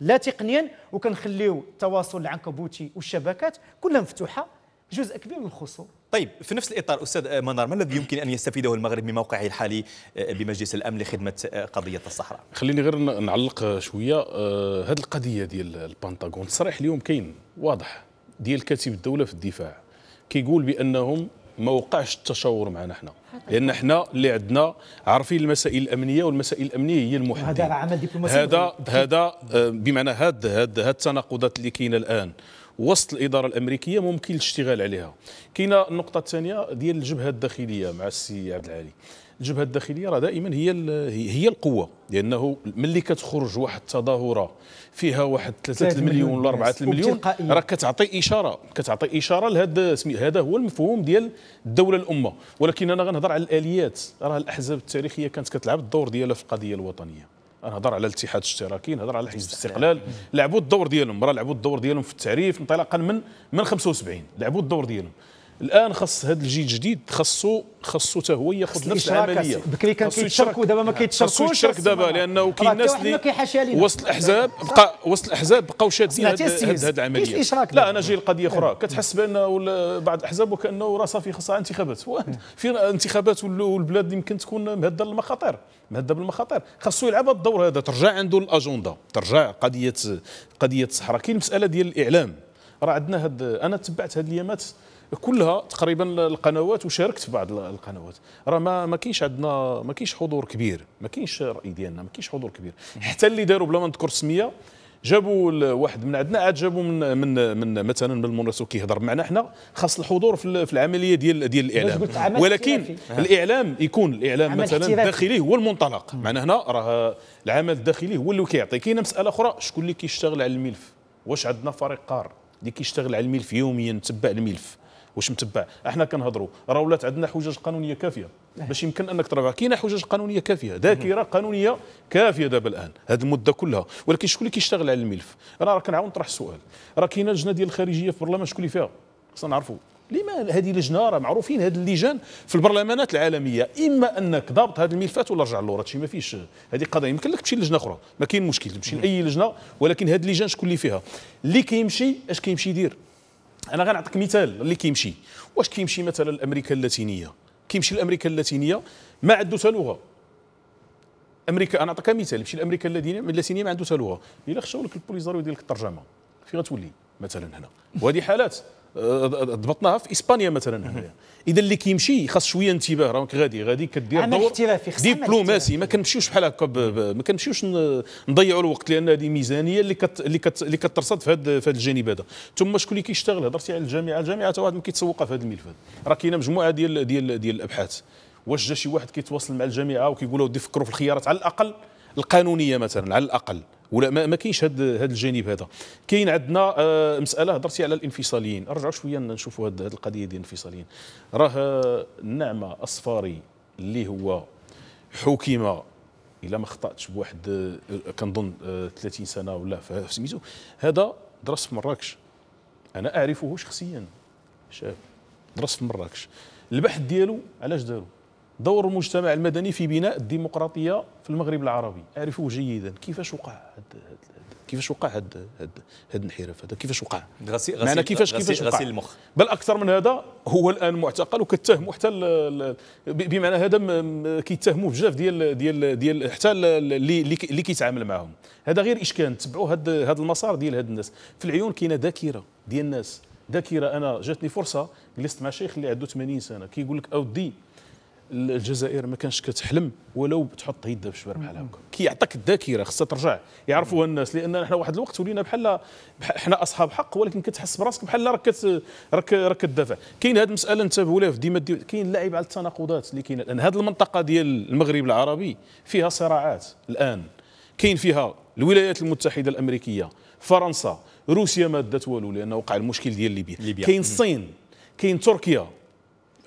لا تقنيا وكنخليو التواصل العنكبوتي والشبكات كلها مفتوحه جزء كبير من الخصوم طيب في نفس الاطار استاذ منار ما الذي يمكن ان يستفيده المغرب من موقعه الحالي آه، بمجلس الامن لخدمه آه، قضيه الصحراء؟ خليني غير نعلق شويه آه، هذه القضيه ديال البنتاغون التصريح اليوم كاين واضح ديال كاتب الدوله في الدفاع كيقول بانهم ما وقعش التشاور معنا حنا لان حنا اللي عندنا عارفين المسائل الامنيه والمسائل الامنيه هي المحدده هذا عمل دبلوماسي هذا هذا بمعنى هاد هاد, هاد التناقضات اللي كاينه الان وسط الاداره الامريكيه ممكن الاشتغال عليها كاينه النقطه الثانيه ديال الجبهه الداخليه مع السي عبد العالي الجبهه الداخليه راه دائما هي هي القوه لانه ملي كتخرج واحد التظاهره فيها واحد 3 مليون ولا 4 مليون راه كتعطي اشاره كتعطي اشاره لهذا هذا هو المفهوم ديال الدوله الامه ولكن انا غنهضر على الاليات راه الاحزاب التاريخيه كانت كتلعب الدور ديالها في القضيه الوطنيه انا على الاتحاد الاشتراكي نهضر على حزب الاستقلال لعبوا الدور ديالهم راه لعبوا الدور ديالهم في التعريف انطلاقا من من 75 لعبوا الدور ديالهم الان خص هذا الجيل الجديد خصو خصو حتى هو ياخذ نفس العمليه بكري كان كيتشاركوا دابا ما كيتشاركوش خصو يشارك دابا لانه كاين الناس اللي وسط الاحزاب بقى وسط الاحزاب بقاو شادين هذه العمليه لا انا جاي لقضيه اخرى إيه. كتحس بانه بعض الاحزاب وكانه راه صافي خصها انتخابات إيه. في انتخابات والبلاد يمكن تكون مهدده للمخاطر مهدده بالمخاطر خاصو يلعب الدور هذا ترجع عنده الاجنده ترجع قضيه قضيه الصحراء كاين المساله ديال الاعلام راه عندنا هاد انا تبعت هاد اليامات كلها تقريبا القنوات وشاركت في بعض القنوات راه ما ما كاينش عندنا ما كاينش حضور كبير ما كاينش الراي ديالنا ما كاينش حضور كبير حتى اللي داروا بلا ما نذكر السميه جابوا واحد من عندنا عاد جابوا من من من مثلا من المنصور كيهضر معنا حنا خاص الحضور في العمليه ديال ديال الاعلام ولكن الاعلام يكون الاعلام مثلا الداخلي هو المنطلق معنا هنا راه العمل الداخلي هو اللي كيعطي كاينه مساله اخرى شكون اللي كيشتغل على الملف واش عندنا فريق قار اللي كيشتغل على الملف يوميا تبع الملف واش متبع احنا كنهضروا راه ولات عندنا حجج قانونيه كافيه إيه. باش يمكن انك ترفع كاينه حجج قانونيه كافيه ذاكره قانونيه كافيه دابا الان هذه المده كلها ولكن شكون اللي كيشتغل على الملف انا راه كنعاون نطرح السؤال راه كاينه لجنه ديال الخارجيه في البرلمان شكون اللي فيها خصنا نعرفوا لما هذه اللجنه راه معروفين هذه اللجان في البرلمانات العالميه اما انك ضابط هذه الملفات ولا رجع للور هادشي ما فيش هذه قضيه يمكن لك تمشي لجنه اخرى ما كاين مشكل تمشي لاي لجنه ولكن هذه اللجان شكون اللي فيها اللي كيمشي اش كيمشي يدير انا غنعطيك مثال اللي كيمشي واش كيمشي مثلا الامريكا اللاتينيه كيمشي الامريكا اللاتينيه ما عنده حتى لغه امريكا انا نعطيك مثال يمشي الامريكا اللاتينيه ما عنده حتى لغه الا خشاو لك البوليزاريو ديالك الترجمه فين غتولي مثلا هنا وهذه حالات ضبطناها في اسبانيا مثلا هنايا اذا اللي كيمشي خاص شويه انتباه راك غادي غادي كدير دور دبلوماسي ما كنمشيوش بحال هكا ما كنمشيوش نضيعوا الوقت لان هذه ميزانيه اللي كت اللي كت اللي كترصد في هذا في هذا الجانب هذا ثم شكون اللي كيشتغل هضرتي على الجامعه الجامعه حتى واحد ما كيتسوقها في هذا الملف هذا راه كاينه مجموعه ديال ديال ديال الابحاث واش جا شي واحد كيتواصل مع الجامعه وكيقول له فكروا في الخيارات على الاقل القانونيه مثلا على الاقل ولا ما, ما كاينش هذا الجانب هذا كاين عندنا آه، مساله هضرتي على الانفصاليين نرجعوا شويه نشوفوا هذه القضيه ديال الانفصاليين راه النعمه آه، الصفاري اللي هو حكم الا ما خطاتش بواحد آه، كنظن 30 سنه ولا سميتو هذا درس في مراكش انا اعرفه شخصيا شاب درس في مراكش البحث ديالو علاش دارو دور المجتمع المدني في بناء الديمقراطيه في المغرب العربي اعرفه جيدا كيفاش وقع هاد كيفاش وقع هاد هاد هاد الانحراف هذا كيفاش وقع غسيل غسيل معنا كيفاش كيفاش وقع المخ بل اكثر من هذا هو الان معتقل وكتهموا حتى بمعنى هذا كيتهموا بجاف ديال ديال ديال حتى اللي اللي كيتعامل معاهم هذا غير اشكال تبعوا هاد هاد المسار ديال هاد الناس في العيون كاينه ذاكره ديال الناس ذاكره انا جاتني فرصه جلست مع شيخ اللي عنده 80 سنه كيقول لك اودي الجزائر ما كانش كتحلم ولو تحط يدها في الشبر بحال هكا كيعطيك الذاكره خصها ترجع يعرفوها الناس لان احنا واحد الوقت ولينا بحال احنا اصحاب حق ولكن كتحس براسك بحال راك راك راك كتدافع كاين هذه المساله انتبهوا لها ديما دي كاين لاعب على التناقضات اللي كاينه لان هذه المنطقه ديال المغرب العربي فيها صراعات الان كاين فيها الولايات المتحده الامريكيه فرنسا روسيا ما دات والو لان وقع المشكل ديال ليبيا كاين الصين كاين تركيا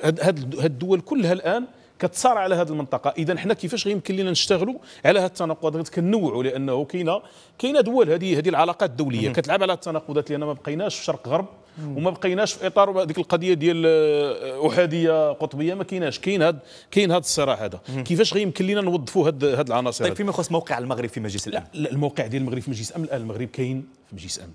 هاد هاد الدول كلها الان كتصارع على هذه المنطقه اذا حنا كيفاش غيمكن لنا نشتغلوا على هذه التناقضات كنوعوا لانه كاينه كاينه دول هذه هذه العلاقات الدوليه كتلعب على التناقضات لان ما بقيناش في شرق غرب وما بقيناش في اطار ديك القضيه ديال آه، احاديه قطبيه ما كايناش كاين هاد كاين هاد الصراع هذا كيفاش غيمكن لنا نوظفوا هاد هاد العناصر طيب فيما يخص موقع المغرب في مجلس الامن لا الموقع ديال المغرب في مجلس الامن الان المغرب كاين في مجلس الامن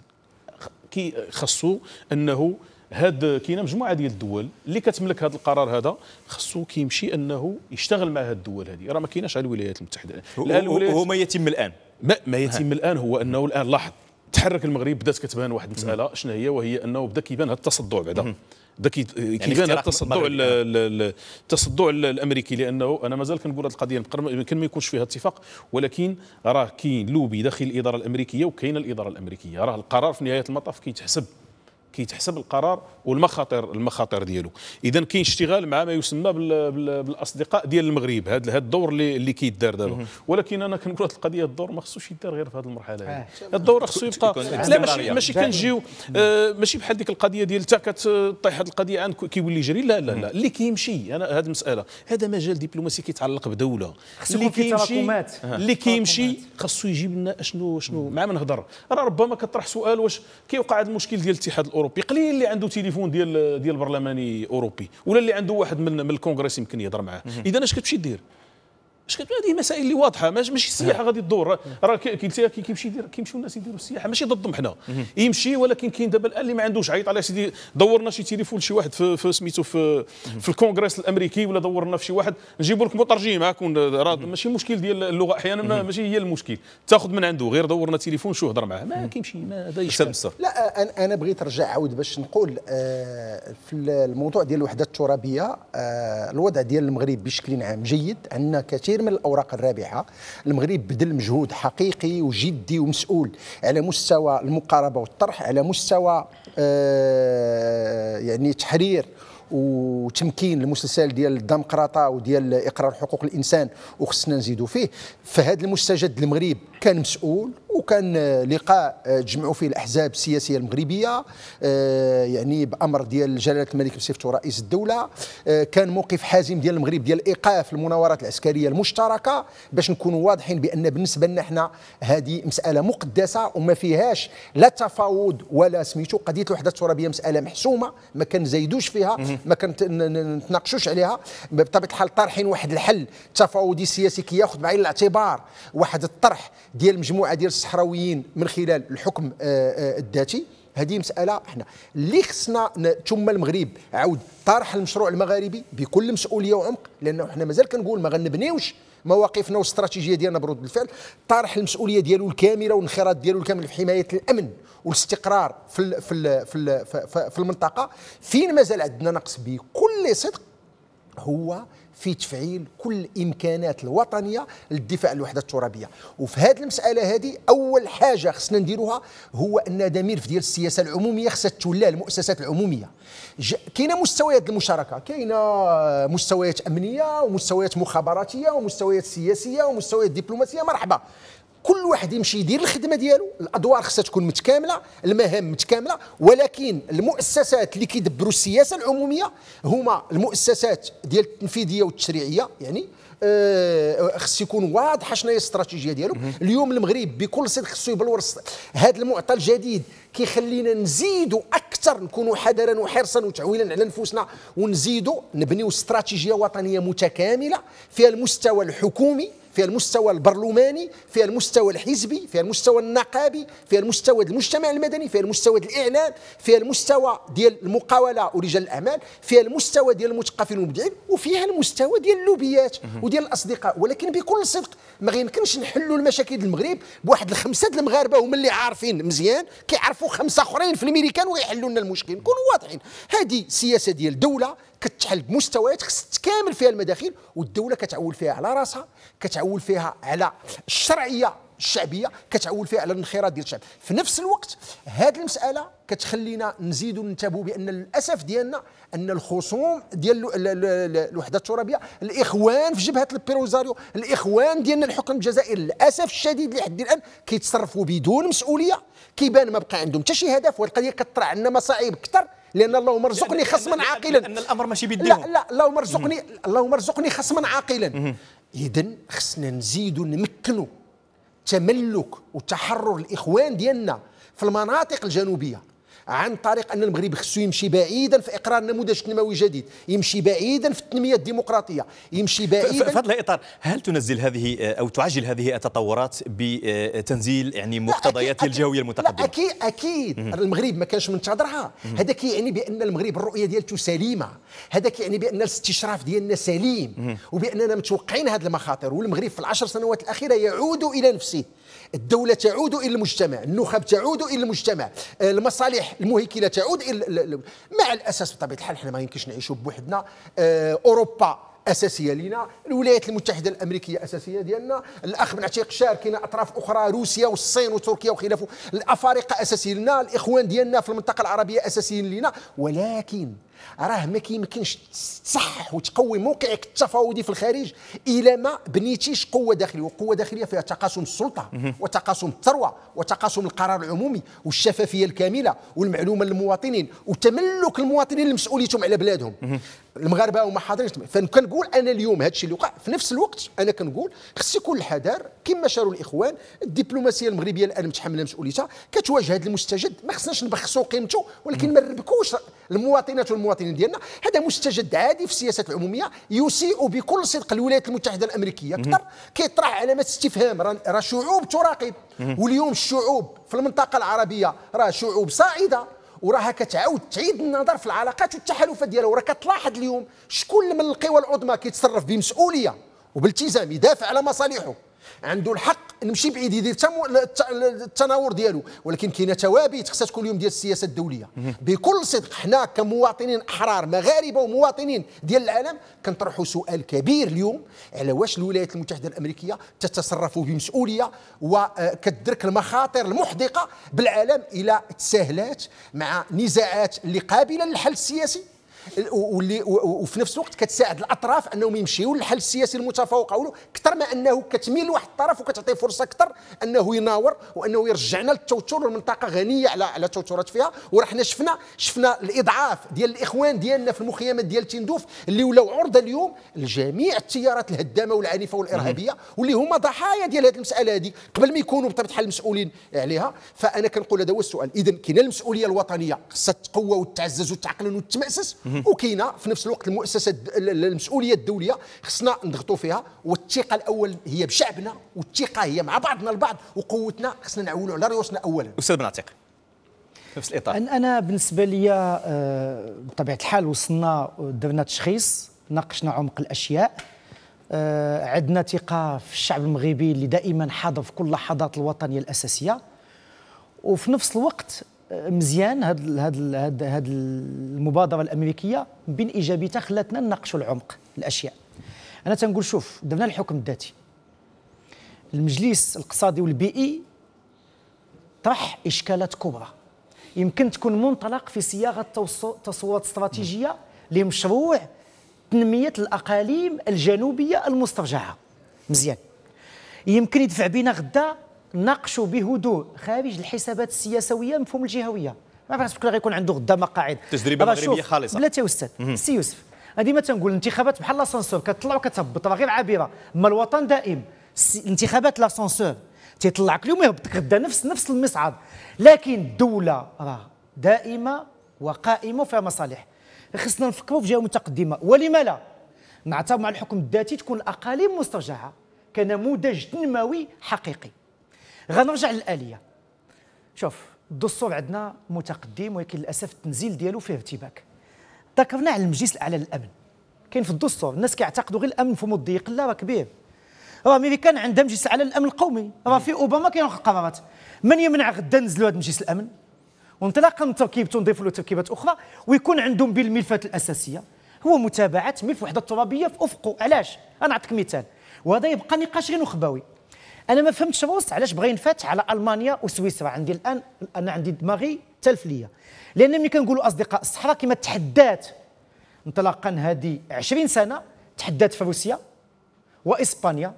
كي خصو انه هاد كاينه مجموعه ديال الدول اللي كتملك هذا القرار هذا خصو كيمشي انه يشتغل مع هاد الدول هذه راه ما كايناش على الولايات المتحده الان الولايات هو ما يتم الان ما, ما يتم الان هو انه الان لاحظ تحرك المغرب بدات كتبان واحد المساله شنو هي وهي انه بدا كيبان هذا التصدع بعدا بدا يعني كيبان هذا التصدع التصدع الامريكي لانه انا مازال كنقول هذه القضيه يمكن ما يكونش فيها اتفاق ولكن راه كاين لوبي داخل الاداره الامريكيه وكاينه الاداره الامريكيه راه القرار في نهايه المطاف كيتحسب كي كيتحسب القرار والمخاطر المخاطر ديالو اذا كاين اشتغال مع ما يسمى بالاصدقاء ديال المغرب هذا الدور اللي اللي كيدار دابا ولكن انا كنقول هذه القضيه الدور ما خصوش يدار غير في هذه المرحله هذه آه، الدور خصو يبقى لا ماشي ماشي كنجيو آه، ماشي بحال ديك القضيه ديال تا كتطيح آه، هذه القضيه عن كيولي يجري لا لا لا اللي كيمشي انا هذه المساله هذا مجال دبلوماسي كيتعلق بدوله اللي كيمشي اللي كيمشي خصو يجيب لنا شنو شنو مع ما نهضر راه ربما كطرح سؤال واش كيوقع هذا المشكل ديال الاتحاد الاوروبي قليل اللي عنده تليفون ديال ديال برلماني اوروبي ولا اللي عنده واحد من, من الكونغرس يمكن يهضر معاه اذا اش كتمشي دير باش كتقول هذه مسائل اللي واضحه ماشي السياحه غادي تدور راه كيمشي كيمشي يدير كيمشيو الناس يديروا السياحه ماشي ضدهم حنا يمشي ولكن كاين دابا الان اللي ما عندوش عيط على سيدي دورنا شي تليفون لشي واحد في, في سميتو في في الكونغرس الامريكي ولا دورنا في شي واحد نجيبوا لك مترجم معاك راه ماشي مشكل ديال اللغه احيانا ماشي هي المشكل تاخذ من عنده غير دورنا تليفون شو هضر معاه ما كيمشي ما هذا لا انا انا بغيت نرجع عاود باش نقول آه، في الموضوع ديال الوحدات الترابيه آه، الوضع ديال المغرب بشكل عام جيد عندنا كثير كثير من الاوراق الرابحه المغرب بذل مجهود حقيقي وجدي ومسؤول على مستوى المقاربه والطرح على مستوى آه يعني تحرير وتمكين المسلسل ديال الديمقراطه وديال اقرار حقوق الانسان وخصنا نزيدوا فيه فهذا المستجد المغرب كان مسؤول وكان لقاء تجمعوا آه، فيه الاحزاب السياسيه المغربيه آه، يعني بامر ديال جلاله الملك بصفته رئيس الدوله آه، كان موقف حازم ديال المغرب ديال ايقاف المناورات العسكريه المشتركه باش نكونوا واضحين بان بالنسبه لنا حنا هذه مساله مقدسه وما فيهاش لا تفاوض ولا سميتو قضيه الوحده الترابيه مساله محسومه ما كنزايدوش فيها ما كنتناقشوش عليها بطبيعه الحال طارحين واحد الحل تفاوضي سياسي كياخذ بعين الاعتبار واحد الطرح ديال مجموعه ديال الصحراويين من خلال الحكم آه، آه، الذاتي هذه مساله احنا اللي خصنا ثم المغرب عاود طرح المشروع المغاربي بكل مسؤوليه وعمق لانه احنا مازال كنقول ما غنبنيوش مواقفنا والاستراتيجيه ديالنا برد الفعل طرح المسؤوليه ديالو الكامله والانخراط ديالو الكامل في حمايه الامن والاستقرار في الـ في الـ في, الـ في, في المنطقه فين مازال عندنا نقص بكل صدق هو في تفعيل كل الامكانات الوطنيه للدفاع عن الوحده الترابيه وفي هذه المساله هذه اول حاجه خصنا نديروها هو ان دمير في ديال السياسه العموميه خصها تولى المؤسسات العموميه كاينه مستويات المشاركه كاينه مستويات امنيه ومستويات مخابراتيه ومستويات سياسيه ومستويات دبلوماسيه مرحبا كل واحد يمشي يدير الخدمه ديالو الادوار خصها تكون متكامله المهام متكامله ولكن المؤسسات اللي كيدبروا السياسه العموميه هما المؤسسات ديال التنفيذيه والتشريعيه يعني آه خص يكون واضحه شنو هي الاستراتيجيه ديالو اليوم المغرب بكل صدق خصو يبلور هذا المعطى الجديد كيخلينا نزيدوا اكثر نكونوا حذرا وحرصا وتعويلا على نفوسنا ونزيدوا نبنيوا استراتيجيه وطنيه متكامله فيها المستوى الحكومي فيها المستوى البرلماني فيها المستوى الحزبي فيها المستوى النقابي فيها المستوى المجتمع المدني فيها المستوى الإعلام فيها المستوى ديال المقاولة ورجال الأعمال فيها المستوى ديال المثقفين والمبدعين وفيها المستوى ديال اللوبيات وديال الأصدقاء ولكن بكل صدق ما يمكنش نحلوا المشاكل المغرب بواحد الخمسة المغاربة هما اللي عارفين مزيان كيعرفوا خمسة أخرين في الميريكان ويحلوا لنا المشكل نكونوا واضحين هذه سياسة ديال دولة كتحل بمستويات خص تكامل فيها المداخيل والدوله كتعول فيها على راسها كتعول فيها على الشرعيه الشعبيه كتعول فيها على الانخراط ديال الشعب في نفس الوقت هذه المساله كتخلينا نزيد ننتبه بان للاسف ديالنا ان الخصوم ديال الوحده الترابيه الاخوان في جبهه البيروزاريو الاخوان ديالنا الحكم الجزائري للاسف الشديد لحد الان كيتصرفوا بدون مسؤوليه كيبان ما بقى عندهم حتى شي هدف والقضيه كطرح عندنا مصاعب اكثر لان اللهم مرزقني خصما عاقلا ان الامر ماشي بيديهم لا لا اللهم مرزقني اللهم مرزقني خصما عاقلا اذا خصنا نزيدوا نمكنوا تملك وتحرر الاخوان ديالنا في المناطق الجنوبيه عن طريق ان المغرب خصو يمشي بعيدا في اقرار نموذج تنموي جديد يمشي بعيدا في التنميه الديمقراطيه يمشي بعيدا في هذا الاطار هل تنزل هذه آه، او تعجل هذه التطورات بتنزيل آه، يعني مقتضيات الجويه المتقدمه لا اكيد اكيد المغرب ما كانش منتظرها هذا كيعني بان المغرب الرؤيه ديالته سليمه هذا كيعني بان الاستشراف ديالنا سليم وباننا متوقعين هذه المخاطر والمغرب في العشر سنوات الاخيره يعود الى نفسه الدولة تعود إلى المجتمع النخب تعود إلى المجتمع آه، المصالح المهيكلة تعود إلى مع الأساس بطبيعة الحال حنا ما يمكنش نعيشوا بوحدنا آه، أوروبا اساسيه لنا الولايات المتحده الامريكيه اساسيه ديالنا الاخ من عتيق شاركنا اطراف اخرى روسيا والصين وتركيا وخلافه الافارقه اساسيين لنا الاخوان ديالنا في المنطقه العربيه اساسيين لنا ولكن راه ما كيمكنش تصحح وتقوي موقعك التفاوضي في الخارج الا ما بنيتيش قوه داخليه وقوه داخليه فيها تقاسم السلطه وتقاسم الثروه وتقاسم القرار العمومي والشفافيه الكامله والمعلومه للمواطنين وتملك المواطنين لمسؤوليتهم على بلادهم المغاربه هما حاضرين فكنقول انا اليوم هذا الشيء اللي وقع في نفس الوقت انا كنقول خص يكون الحذر كما شاروا الاخوان الدبلوماسيه المغربيه الان متحمله مسؤوليتها كتواجه هذا المستجد ما خصناش نبخسوا قيمته ولكن ما نربكوش المواطنات والمواطنين المواطنين ديالنا هذا مستجد عادي في السياسات العموميه يسيء بكل صدق الولايات المتحده الامريكيه اكثر كيطرح علامات استفهام راه شعوب تراقب واليوم الشعوب في المنطقه العربيه راه شعوب صاعده وراها كتعاود تعيد النظر في العلاقات والتحالفات ديالها وراها كتلاحظ اليوم شكون من القوى العظمى كيتصرف بمسؤوليه وبالتزام يدافع على مصالحه عنده الحق نمشي بعيد يدير التناور ديالو ولكن كاينه توابيت خصها تكون اليوم ديال السياسه الدوليه بكل صدق حنا كمواطنين احرار مغاربه ومواطنين ديال العالم كنطرحوا سؤال كبير اليوم على واش الولايات المتحده الامريكيه تتصرف بمسؤوليه وكتدرك آه، المخاطر المحدقه بالعالم الى تساهلات مع نزاعات اللي قابله للحل السياسي واللي وفي نفس الوقت كتساعد الاطراف انهم يمشيوا للحل السياسي المتفوق او اكثر ما انه كتميل لواحد الطرف وكتعطيه فرصه اكثر انه يناور وانه يرجعنا للتوتر والمنطقه غنيه على على توترات فيها ورحنا شفنا شفنا الاضعاف ديال الاخوان ديالنا في المخيمات ديال تندوف اللي ولاو عرضه اليوم لجميع التيارات الهدامه والعنيفه والارهابيه واللي هما ضحايا ديال هذه المساله هذه قبل ما يكونوا بطبيعه الحال مسؤولين عليها فانا كنقول هذا هو السؤال اذا كاين المسؤوليه الوطنيه خصها تقوى وتعزز وتعقل وتتماسس وكاينه في نفس الوقت المؤسسه المسؤوليه الدوليه خصنا نضغطوا فيها والثقه الاول هي بشعبنا والثقه هي مع بعضنا البعض وقوتنا خصنا نعولوا على رؤوسنا اولا استاذ بنعتق نفس الاطار انا بالنسبه لي آه، بطبيعه الحال وصلنا درنا تشخيص ناقشنا عمق الاشياء آه، عندنا ثقه في الشعب المغربي اللي دائما حاضر في كل لحظات الوطنيه الاساسيه وفي نفس الوقت مزيان هاد هاد هاد, هاد المبادره الامريكيه بين ايجابيتها خلاتنا نناقشوا العمق الاشياء انا تنقول شوف درنا الحكم الذاتي المجلس الاقتصادي والبيئي طرح اشكالات كبرى يمكن تكون منطلق في صياغه تصورات استراتيجيه لمشروع تنميه الاقاليم الجنوبيه المسترجعه مزيان يمكن يدفع بنا غدا ناقشوا بهدوء خارج الحسابات السياسويه مفهوم الجهويه ما عرفتش شكون غيكون عنده غدا مقاعد تجربه مغربيه خالصه بلاتي استاذ سي يوسف ديما تنقول الانتخابات بحال لاسانسور كتطلع وكتهبط راه غير عابره ما الوطن دائم الانتخابات لاسانسور تيطلعك اليوم يهبطك غدا نفس نفس المصعد لكن الدوله راه دائمه وقائمه وفيها مصالح خصنا نفكروا في جهه متقدمه ولما لا نعتبر مع الحكم الذاتي تكون الاقاليم مسترجعه كنموذج تنموي حقيقي غنرجع للاليه شوف الدستور عندنا متقدم ولكن للاسف التنزيل ديالو فيه ارتباك ذكرنا على المجلس الاعلى للامن كاين في الدستور الناس كيعتقدوا غير الامن في الضيق لا راه كبير راه امريكان عندها مجلس على الامن القومي راه في اوباما كاين قرارات من يمنع غدا نزلوا هذا مجلس الامن وانطلاقا من تركيبته نضيفوا له تركيبات اخرى ويكون عندهم بالملفات الاساسيه هو متابعه ملف وحده الترابيه في افقه علاش انا نعطيك مثال وهذا يبقى نقاش غير نخبوي انا ما فهمتش روس علاش بغا ينفتح على المانيا وسويسرا عندي الان انا عندي دماغي تلف ليا لان ملي كنقولوا اصدقاء الصحراء كما تحدات انطلاقا هذه 20 سنه تحدات في روسيا واسبانيا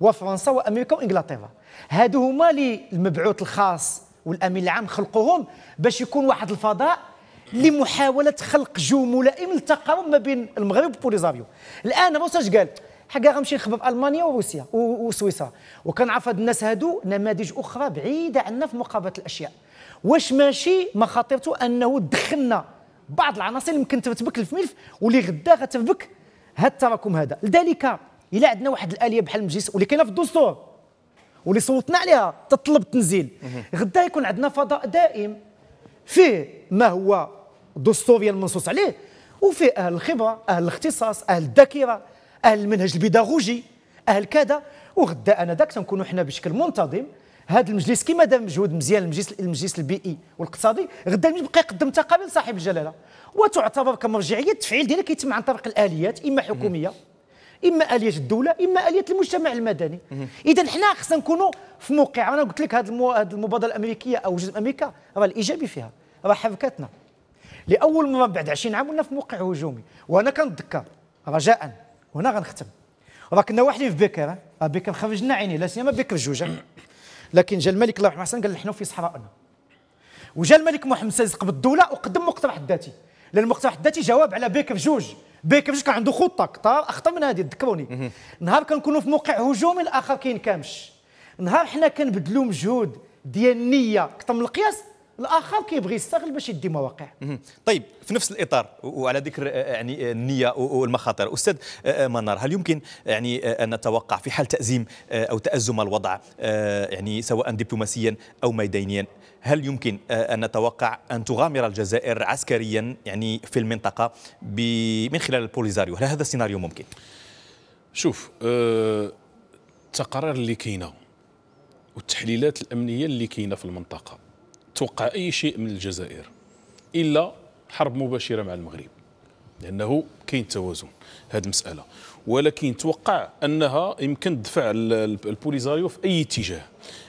وفرنسا وامريكا وانجلترا هادو هما اللي المبعوث الخاص والامين العام خلقوهم باش يكون واحد الفضاء لمحاوله خلق جو ملائم للتقارب ما بين المغرب وبوليزاريو الان موسى قال حكا غنمشي نخبى في المانيا وروسيا وسويسرا وكنعرف هاد الناس هادو نماذج اخرى بعيده عنا في مقابله الاشياء واش ماشي مخاطرته انه دخلنا بعض العناصر اللي ممكن ترتبك ملف واللي غدا غتربك هاد التراكم هذا لذلك الا عندنا واحد الاليه بحال المجلس واللي كاينه في الدستور واللي صوتنا عليها تطلب التنزيل غدا يكون عندنا فضاء دائم فيه ما هو دستوريا منصوص عليه وفيه اهل الخبره اهل الاختصاص اهل الذاكره اهل المنهج البيداغوجي اهل كذا وغدا انا ذاك تنكونوا حنا بشكل منتظم هذا المجلس كما دام مجهود مزيان المجلس المجلس البيئي والاقتصادي غدا يبقى يقدم تقارير صاحب الجلاله وتعتبر كمرجعيه التفعيل ديالها كيتم عن طريق الاليات اما حكوميه اما اليه الدوله اما اليه المجتمع المدني اذا حنا خصنا نكونوا في موقع انا قلت لك هذه المو... المبادره الامريكيه او جزء امريكا راه الايجابي فيها راه حركتنا لاول مره بعد 20 عام ولنا في موقع هجومي وانا كنتذكر رجاء وهنا غنختم راه كنا واحدين في بكر راه بكر لنا عيني لا سيما بكر جوج لكن جا الملك الله يرحمه حسن قال نحن في صحراءنا وجا الملك محمد سيزق بالدوله وقدم مقترح الذاتي لان المقترح الذاتي جواب على بكر جوج بكر جوج كان عنده خطه كثار اخطر من هذه تذكروني نهار كنكونوا في موقع هجومي الاخر كاين كامش نهار حنا كنبذلوا مجهود ديال النيه كثر من القياس الاخر كيبغي يستغل باش يدي مواقع طيب في نفس الاطار وعلى ذكر آه، آه، يعني آه، النيه والمخاطر استاذ منار هل يمكن يعني ان نتوقع في حال تازيم او تازم الوضع يعني سواء دبلوماسيا او ميدانيا هل يمكن ان نتوقع ان تغامر الجزائر عسكريا يعني في المنطقه من خلال البوليزاريو هل هذا السيناريو ممكن شوف أه التقارير اللي كاينه والتحليلات الامنيه اللي كاينه في المنطقه توقع أي شيء من الجزائر إلا حرب مباشرة مع المغرب لأنه كاين توازن هذه المسألة ولكن توقع أنها يمكن دفع البوليزاريو في أي اتجاه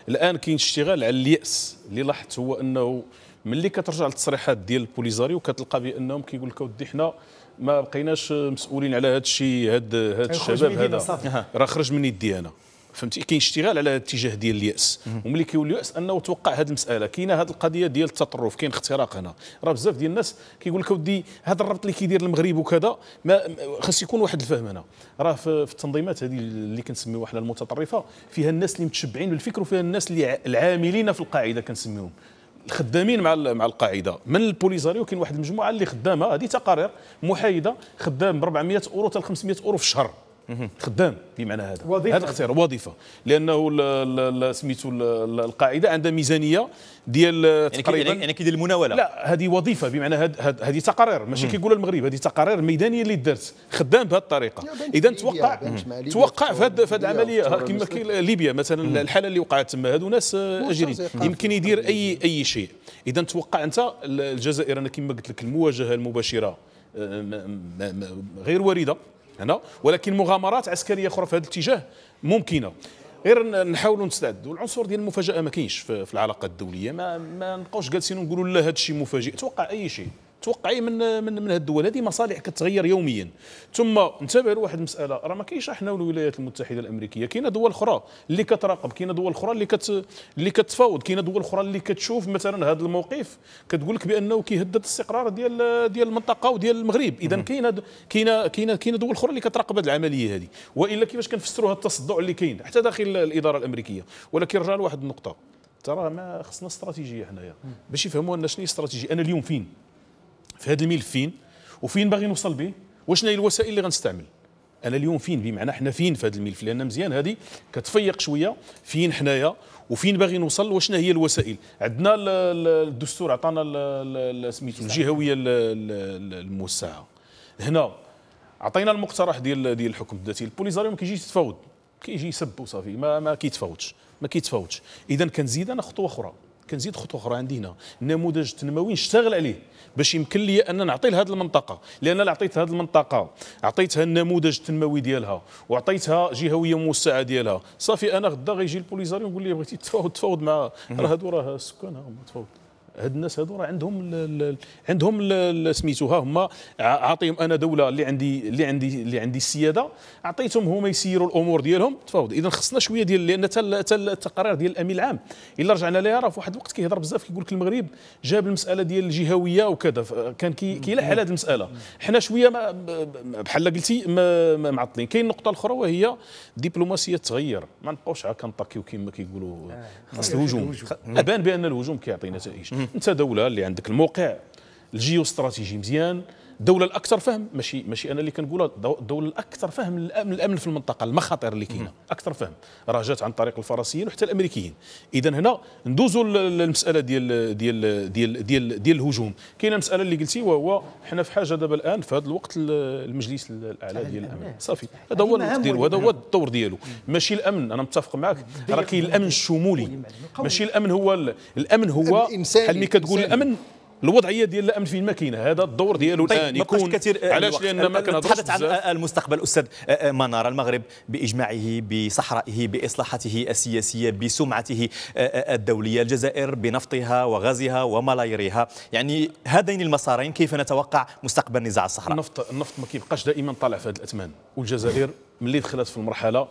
الآن كاين اشتغال على اليأس اللي لاحظت هو أنه ملي كترجع للتصريحات ديال البوليزاريو كتلقى بانهم كيقول لك اودي حنا ما بقيناش مسؤولين على هذا الشيء هاد هاد أيوة، الشباب هذا راه خرج من يدي انا فهمتي كاين اشتغال على الاتجاه ديال الياس وملي كيولي الياس انه توقع هذه المساله كاينه هذه القضيه ديال التطرف كاين اختراق هنا راه بزاف ديال الناس كيقول لك اودي هذا الربط اللي كيدير المغرب وكذا ما خاص يكون واحد الفهم هنا راه في التنظيمات هذه اللي كنسميوها حنا المتطرفه فيها الناس اللي متشبعين بالفكر وفيها الناس اللي العاملين في القاعده كنسميهم الخدامين مع مع القاعده من البوليزاريو كاين واحد المجموعه اللي خدامه هذه تقارير محايده خدام ب 400 اورو حتى 500 اورو في الشهر خدام بمعنى هذا وظيفة. هذا الاختيار وظيفه لانه سميتو القاعده عندها ميزانيه ديال يعني تقريبا يعني, يعني كيدير المناوله لا هذه وظيفه بمعنى هذه تقارير ماشي كيقول المغرب هذه تقارير ميدانيه اللي دارت خدام بهذه الطريقه اذا توقع توقع في هذه العمليه كما ليبيا مثلا الحاله اللي وقعت تما هذو ناس اجري يمكن يدير اي اي شيء اذا توقع انت الجزائر انا كما قلت لك المواجهه المباشره آه، غير وارده هنا ولكن مغامرات عسكريه اخرى في هذا الاتجاه ممكنه غير نحاولوا نستعد العنصر ديال المفاجاه ما كاينش في العلاقات الدوليه ما, ما نبقاوش جالسين نقولوا لا هذا الشيء مفاجئ توقع اي شيء توقعي من من من الدول هذه مصالح كتغير يوميا ثم انتبه لواحد المساله راه ما كاينش احنا والولايات المتحده الامريكيه كاينه دول اخرى اللي كتراقب كاينه دول اخرى اللي كت اللي كتفاوض كاينه دول اخرى اللي كتشوف مثلا هذا الموقف كتقول لك بانه كيهدد الاستقرار ديال ديال المنطقه وديال المغرب اذا كاينه كاينه كاينه كاينه دول اخرى اللي كتراقب هذه العمليه هذه والا كيفاش كنفسروا هذا التصدع اللي كاين حتى داخل الاداره الامريكيه ولكن رجع لواحد النقطه ترى ما خصنا استراتيجيه حنايا باش يفهموا ان شنو استراتيجيه انا اليوم فين في هذا الملف فين وفين باغي نوصل به وشنا هي الوسائل اللي غنستعمل انا اليوم فين بمعنى حنا فين في هذا الملف لان مزيان هذه كتفيق شويه فين حنايا وفين باغي نوصل وشنا هي الوسائل عندنا الدستور عطانا سميتو الجهويه الموسعه هنا عطينا المقترح ديال ديال الحكم الذاتي البوليزاريو ما كيجيش يتفاوض كيجي يسب وصافي ما ما كيتفاوضش ما كيتفاوضش اذا كنزيد انا خطوه اخرى كنزيد خطوه اخرى عندي هنا نموذج تنموي نشتغل عليه باش يمكن لي ان نعطي لهذه المنطقه لان انا عطيت هذه المنطقه عطيتها النموذج التنموي ديالها وعطيتها جهويه موسعه ديالها صافي انا غدا غيجي البوليزاري ونقول لي بغيتي تفاوض تفاوض مع راه هادو راه سكانها تفاوض هاد الناس هادو راه عندهم الـ عندهم سميتو ها هما عاطيهم انا دوله اللي عندي اللي عندي اللي عندي السياده عطيتهم هما يسيروا الامور ديالهم تفاوض اذا خصنا شويه ديال لان حتى التقارير ديال الامين العام الا رجعنا ليها راه في واحد الوقت كيهضر بزاف كيقول لك المغرب جاب المساله ديال الجهويه وكذا كان كيلح على هذه المساله حنا شويه بحال قلتي معطلين كاين نقطه اخرى وهي الدبلوماسيه تغير ما نبقاوش هكا نطاكيو كما كيقولوا خاص آه. الهجوم ابان بان الهجوم كيعطي نتائج انت دوله اللي عندك الموقع الجيو استراتيجي مزيان الدوله الاكثر فهم ماشي ماشي انا اللي كنقولها الدوله الاكثر فهم للامن الامن في المنطقه المخاطر اللي كاينه اكثر فهم راه جات عن طريق الفرنسيين وحتى الامريكيين اذا هنا ندوزوا للمساله ديال ديال ديال ديال ديال الهجوم كاينه المساله اللي قلتي وهو حنا في حاجه دابا الان في هذا الوقت المجلس الاعلى ديال الامن صافي هذا هو الوقت ديالو وهذا هو الدور ديالو ماشي الامن انا متفق معك راه كاين الامن الشمولي ماشي الامن هو الامن هو بحال ملي كتقول الامن الوضعيه ديال الامن في الماكينه هذا الدور ديالو طيب الان يكون كثير آه، علاش لان ما كنهضرش عن آه، المستقبل استاذ آه، منار المغرب باجماعه بصحرائه باصلاحاته السياسيه بسمعته الدوليه الجزائر بنفطها وغازها وملايرها يعني هذين المسارين كيف نتوقع مستقبل نزاع الصحراء النفط النفط ما كيبقاش دائما طالع في هذه الاثمان والجزائر ملي دخلت في المرحله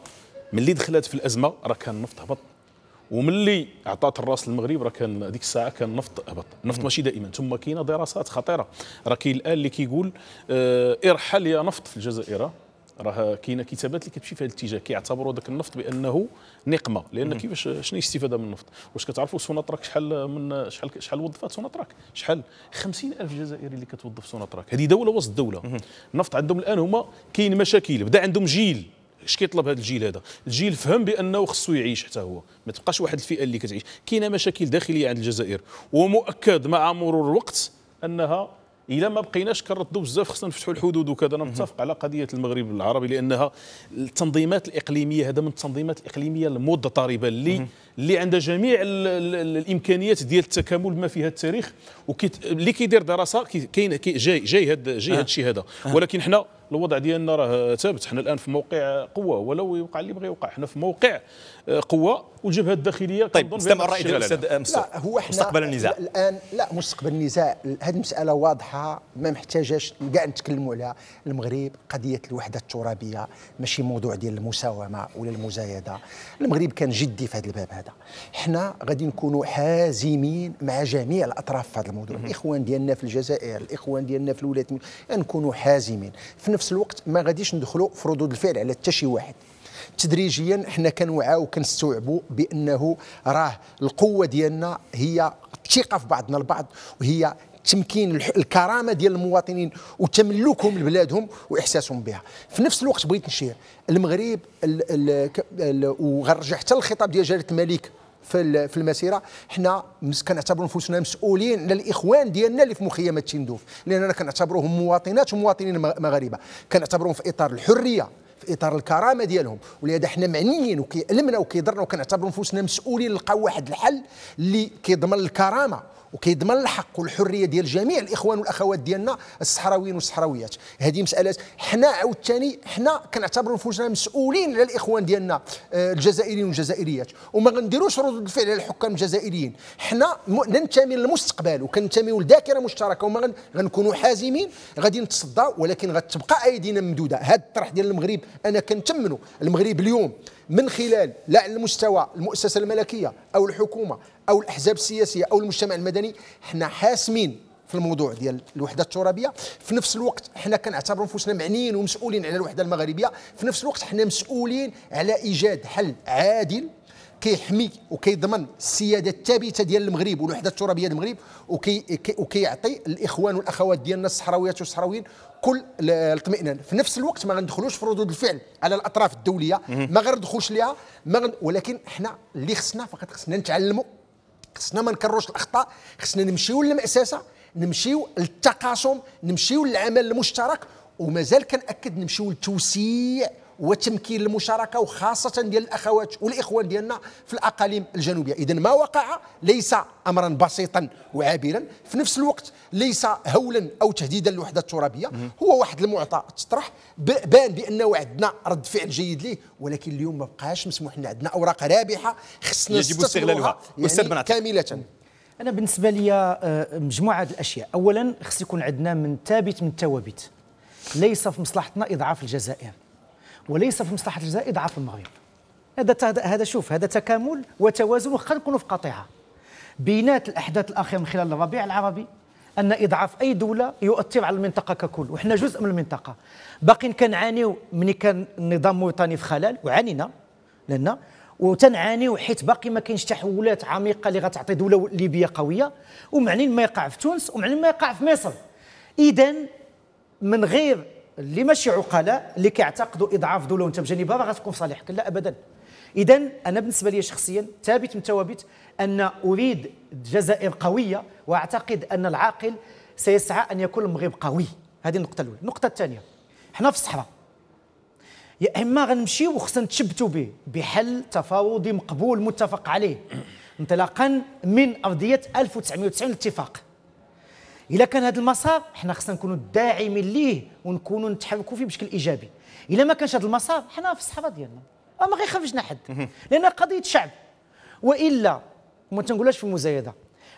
ملي دخلت في الازمه راه كان النفط هبط وملي عطات الراس للمغرب راه كان ديك الساعه كان النفط هبط النفط ماشي دائما ثم كاينه دراسات خطيره راه كاين الان اللي كيقول آه ارحل يا نفط في الجزائر راه كاينه كتابات اللي كتمشي في هذا الاتجاه كيعتبروا ذاك النفط بانه نقمه لان كيفاش شنو الاستفاده من النفط واش كتعرفوا سوناطراك شحال من شحال شحال وظفات سوناطراك شحال 50000 جزائري اللي كتوظف سوناطراك هذه دوله وسط دوله النفط عندهم الان هما كاين مشاكل بدا عندهم جيل اش كيطلب هذا الجيل هذا الجيل فهم بانه خصو يعيش حتى هو ما تبقاش واحد الفئه اللي كتعيش كاينه مشاكل داخليه عند الجزائر ومؤكد مع مرور الوقت انها الا ما بقيناش كنردوا بزاف خصنا نفتحوا الحدود وكذا انا متفق على قضيه المغرب العربي لانها التنظيمات الاقليميه هذا من التنظيمات الاقليميه المضطربه اللي اللي عندها جميع الـ الـ الامكانيات ديال التكامل بما فيها التاريخ اللي كيدير دراسه كاين جاي جاي هذا جاي هذا أه. الشيء هذا أه. ولكن حنا الوضع ديالنا راه ثابت حنا الان في موقع قوه ولو يوقع اللي بغى يوقع حنا في موقع آه، قوه والجبهه الداخليه طيب استمر الراي ديال الاستاذ هو احنا مستقبل النزاع الان لا مستقبل النزاع هذه المساله واضحه ما محتاجاش كاع نتكلموا عليها المغرب قضيه الوحده الترابيه ماشي موضوع ديال المساومه ولا المزايده المغرب كان جدي في هذا الباب هذا حنا غادي نكونوا حازمين مع جميع الاطراف في هذا الموضوع الاخوان ديالنا في الجزائر الاخوان ديالنا في الولايات المتحده نكونوا حازمين في نفس الوقت ما غاديش ندخلوا في ردود الفعل على حتى شي واحد تدريجيا حنا كنوعاو كنستوعبوا بانه راه القوه ديالنا هي الثقه في بعضنا البعض وهي تمكين الكرامه ديال المواطنين وتملكهم لبلادهم واحساسهم بها في نفس الوقت بغيت نشير المغرب وغنرجع حتى للخطاب ديال جلاله الملك في في المسيره حنا كنعتبروا انفسنا مسؤولين على الاخوان ديالنا اللي في مخيمات تندوف لاننا كنعتبروهم مواطنات ومواطنين مغاربه كنعتبروهم في اطار الحريه في اطار الكرامه ديالهم ولهذا حنا معنيين وكيألمنا وكيضرنا وكنعتبروا نفوسنا مسؤولين نلقاو واحد الحل اللي كيضمن الكرامه وكيضمن الحق والحريه ديال جميع الاخوان والاخوات ديالنا الصحراويين والصحراويات هذه مساله حنا عاوتاني حنا كنعتبروا انفسنا مسؤولين على الاخوان ديالنا آه، الجزائريين والجزائريات وما غنديروش ردود الفعل على الحكام الجزائريين حنا ننتمي للمستقبل وكنتمي لذاكره مشتركه وما غنكونوا حازمين غادي نتصدى ولكن غتبقى ايدينا ممدوده هذا الطرح ديال المغرب انا كنتمنو المغرب اليوم من خلال لا على المستوى المؤسسه الملكيه او الحكومه او الاحزاب السياسيه او المجتمع المدني حنا حاسمين في الموضوع ديال الوحده الترابيه في نفس الوقت حنا كنعتبروا نفوسنا معنيين ومسؤولين على الوحده المغربيه في نفس الوقت حنا مسؤولين على ايجاد حل عادل كيحمي وكيضمن السياده الثابته ديال المغرب والوحده الترابيه ديال المغرب وكي وكيعطي الاخوان والاخوات ديالنا الصحراويات والصحراويين كل الاطمئنان في نفس الوقت ما غندخلوش في ردود الفعل على الاطراف الدوليه ما غندخلوش ليها ما غن... ولكن حنا اللي خصنا فقط خصنا نتعلموا خصنا ما نكرروش الاخطاء خصنا نمشيو للمؤسسه نمشيو للتقاسم نمشيو للعمل المشترك ومازال كنأكد نمشيو للتوسيع وتمكين المشاركه وخاصه ديال الاخوات والاخوان ديالنا في الاقاليم الجنوبيه اذا ما وقع ليس امرا بسيطا وعابرا في نفس الوقت ليس هولا او تهديدا للوحده الترابيه هو واحد المعطى تطرح بان بانه عندنا رد فعل جيد ليه ولكن اليوم ما بقاش مسموح لنا عندنا اوراق رابحه خصنا يجب استغلالها يعني كامله انا بالنسبه لي آه، مجموعه الاشياء اولا خص يكون عندنا من ثابت من الثوابت ليس في مصلحتنا اضعاف الجزائر وليس في مصلحه الجزائر اضعاف المغرب هذا هذا شوف هذا تكامل وتوازن وخا نكونوا في قطيعه بينات الاحداث الاخيره من خلال الربيع العربي ان اضعاف اي دوله يؤثر على المنطقه ككل وحنا جزء من المنطقه باقي كنعانيو ملي كان النظام الموريتاني في خلل وعانينا لنا وتنعانيو حيت باقي ما كاينش تحولات عميقه اللي غتعطي دوله ليبيه قويه ومعنين ما يقع في تونس ومعنين ما يقع في مصر اذا من غير اللي ماشي عقلاء اللي كيعتقدوا اضعاف دولهم متجنبها راه غتكون في صالحك لا ابدا اذا انا بالنسبه لي شخصيا ثابت من ثوابت ان اريد جزائر قويه واعتقد ان العاقل سيسعى ان يكون المغرب قوي هذه النقطه الاولى النقطه الثانيه حنا في الصحراء يا اما غنمشيو وخصنا نتشبتوا به بحل تفاوضي مقبول متفق عليه انطلاقا من ارضيه 1990 الاتفاق الا كان هذا المسار حنا خصنا نكونوا داعمين ليه ونكونوا نتحركوا فيه بشكل ايجابي الا ما كانش هذا المسار حنا في الصحراء ديالنا ما غيخرجنا حد لان قضيه شعب والا وما تنقولهاش في المزايده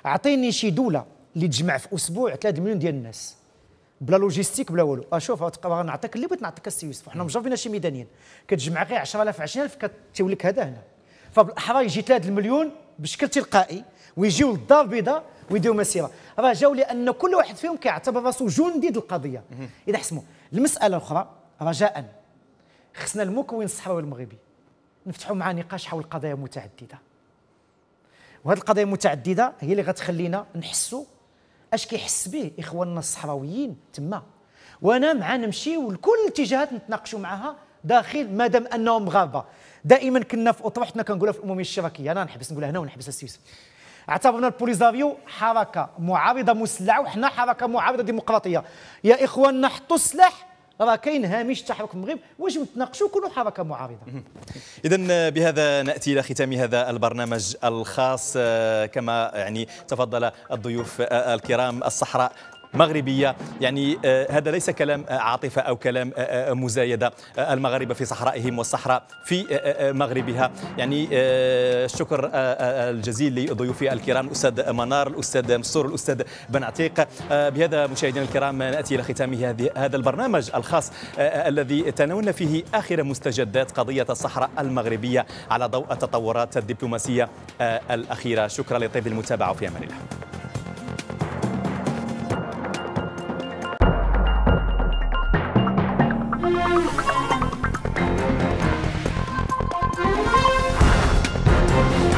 اعطيني شي دوله اللي تجمع في اسبوع 3 مليون ديال الناس بلا لوجيستيك بلا والو اشوف أه، نعطيك اللي بغيت نعطيك السي يوسف حنا مجربين شي ميدانيين كتجمع غير 10000 20000 لك هذا هنا فبالاحرى يجي 3 مليون بشكل تلقائي ويجيو للدار البيضاء ويديروا مسيره راه جاو لان كل واحد فيهم كيعتبر راسو جندي القضيه اذا حسموا المساله الاخرى رجاء خصنا المكون الصحراوي المغربي نفتحوا معاه نقاش حول قضايا متعدده وهذه القضايا المتعدده هي اللي غتخلينا نحسوا اش كيحس به اخواننا الصحراويين تما وانا مع نمشيو لكل الاتجاهات نتناقشوا معها داخل مادام انهم مغاربه دائما كنا في اطروحتنا كنقولها في الامميه الاشتراكيه انا نحبس نقولها هنا ونحبسها السويس اعتبرنا البوليزاريو حركه معارضه مسلحه وحنا حركه معارضه ديمقراطيه يا اخواننا حطوا السلاح راه كاين هامش تحرك المغرب واش نتناقشوا كونوا حركه معارضه اذا بهذا ناتي الى ختام هذا البرنامج الخاص آه، كما يعني تفضل الضيوف آه، الكرام الصحراء مغربية يعني آه، هذا ليس كلام آه، عاطفة أو كلام آه، مزايدة المغاربة في صحرائهم والصحراء في مغربها يعني الشكر الجزيل لضيوفي الكرام الأستاذ منار الأستاذ مصور الأستاذ بن عتيق بهذا مشاهدينا الكرام نأتي إلى ختام هذا البرنامج الخاص الذي تناولنا فيه آخر مستجدات قضية الصحراء المغربية على ضوء التطورات الدبلوماسية الأخيرة شكرا لطيب المتابعة وفي أمان الله